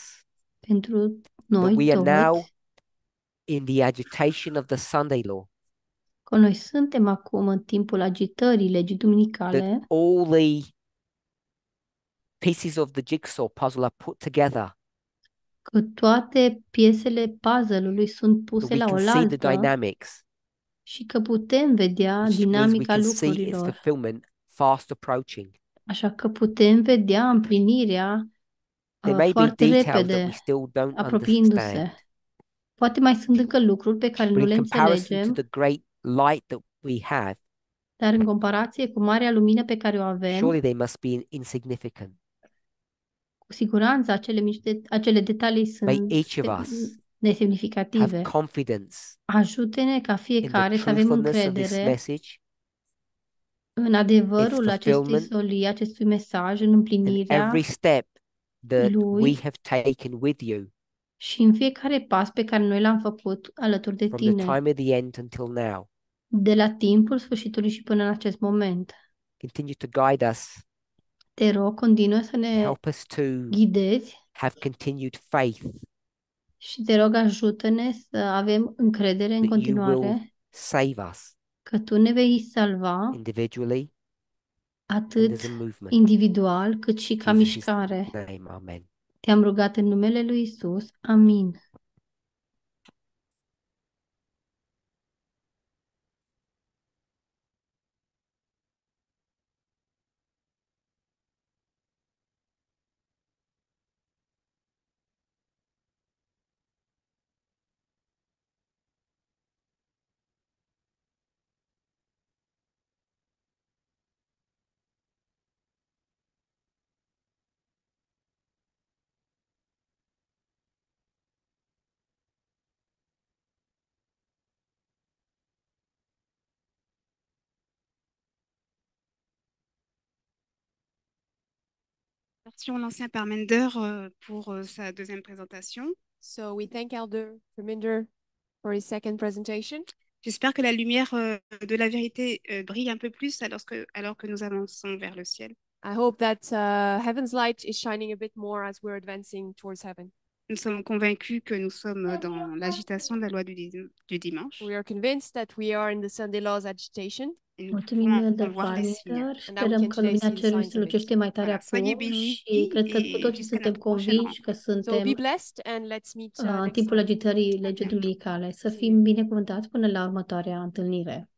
Pentru noi But we are now in the agitation of the Sunday law că noi suntem acum în timpul agitării legii that duminicale all the pieces of the jigsaw puzzle are put together, că toate piesele puzzle-ului sunt puse we la can see the oaltă dynamics, și că putem vedea which dinamica lucrurilor. Așa că putem vedea împlinirea uh, foarte repede, apropiindu-se. Poate mai sunt încă lucruri pe care nu le in to înțelegem, the great light that we have, dar în comparație cu marea lumină pe care o avem, surely they must be insignificant cu siguranță acele, mici de, acele detalii sunt May each of us nesemnificative. Have confidence Ajute-ne ca fiecare să avem încredere message, în adevărul acestui soli, acestui mesaj, în împlinirea every step that lui we have taken with you și în fiecare pas pe care noi l-am făcut alături de from tine. The time of the end until now de la timpul sfârșitului și până în acest moment. Continue to guide us. Te rog, continuă să ne Help us to ghidezi have continued faith și te rog, ajută-ne să avem încredere în continuare save us că tu ne vei salva individually atât a individual cât și ca mișcare. name, amen. Te-am rugat în numele lui Isus. Amin. remercions l'ancien Parminder euh, pour euh, sa deuxième présentation. So we thank Elder Parminder for his second presentation. J'espère que la lumière euh, de la vérité brille un peu plus alors que, alors que nous avançons vers le ciel. I hope that uh, heaven's light is shining a bit more as we're advancing towards heaven. Nous sommes convaincus que nous sommes dans l'agitation de la loi du, du dimanche. We are convinced that we are in the Sunday laws agitation. Mulțumim de Walter, sperăm că lumina cerului se lucește mai tare acum și cred că cu toții suntem convinși că suntem în uh, uh, timpul agitării legii duminicale. Să fim binecuvântați până la următoarea întâlnire.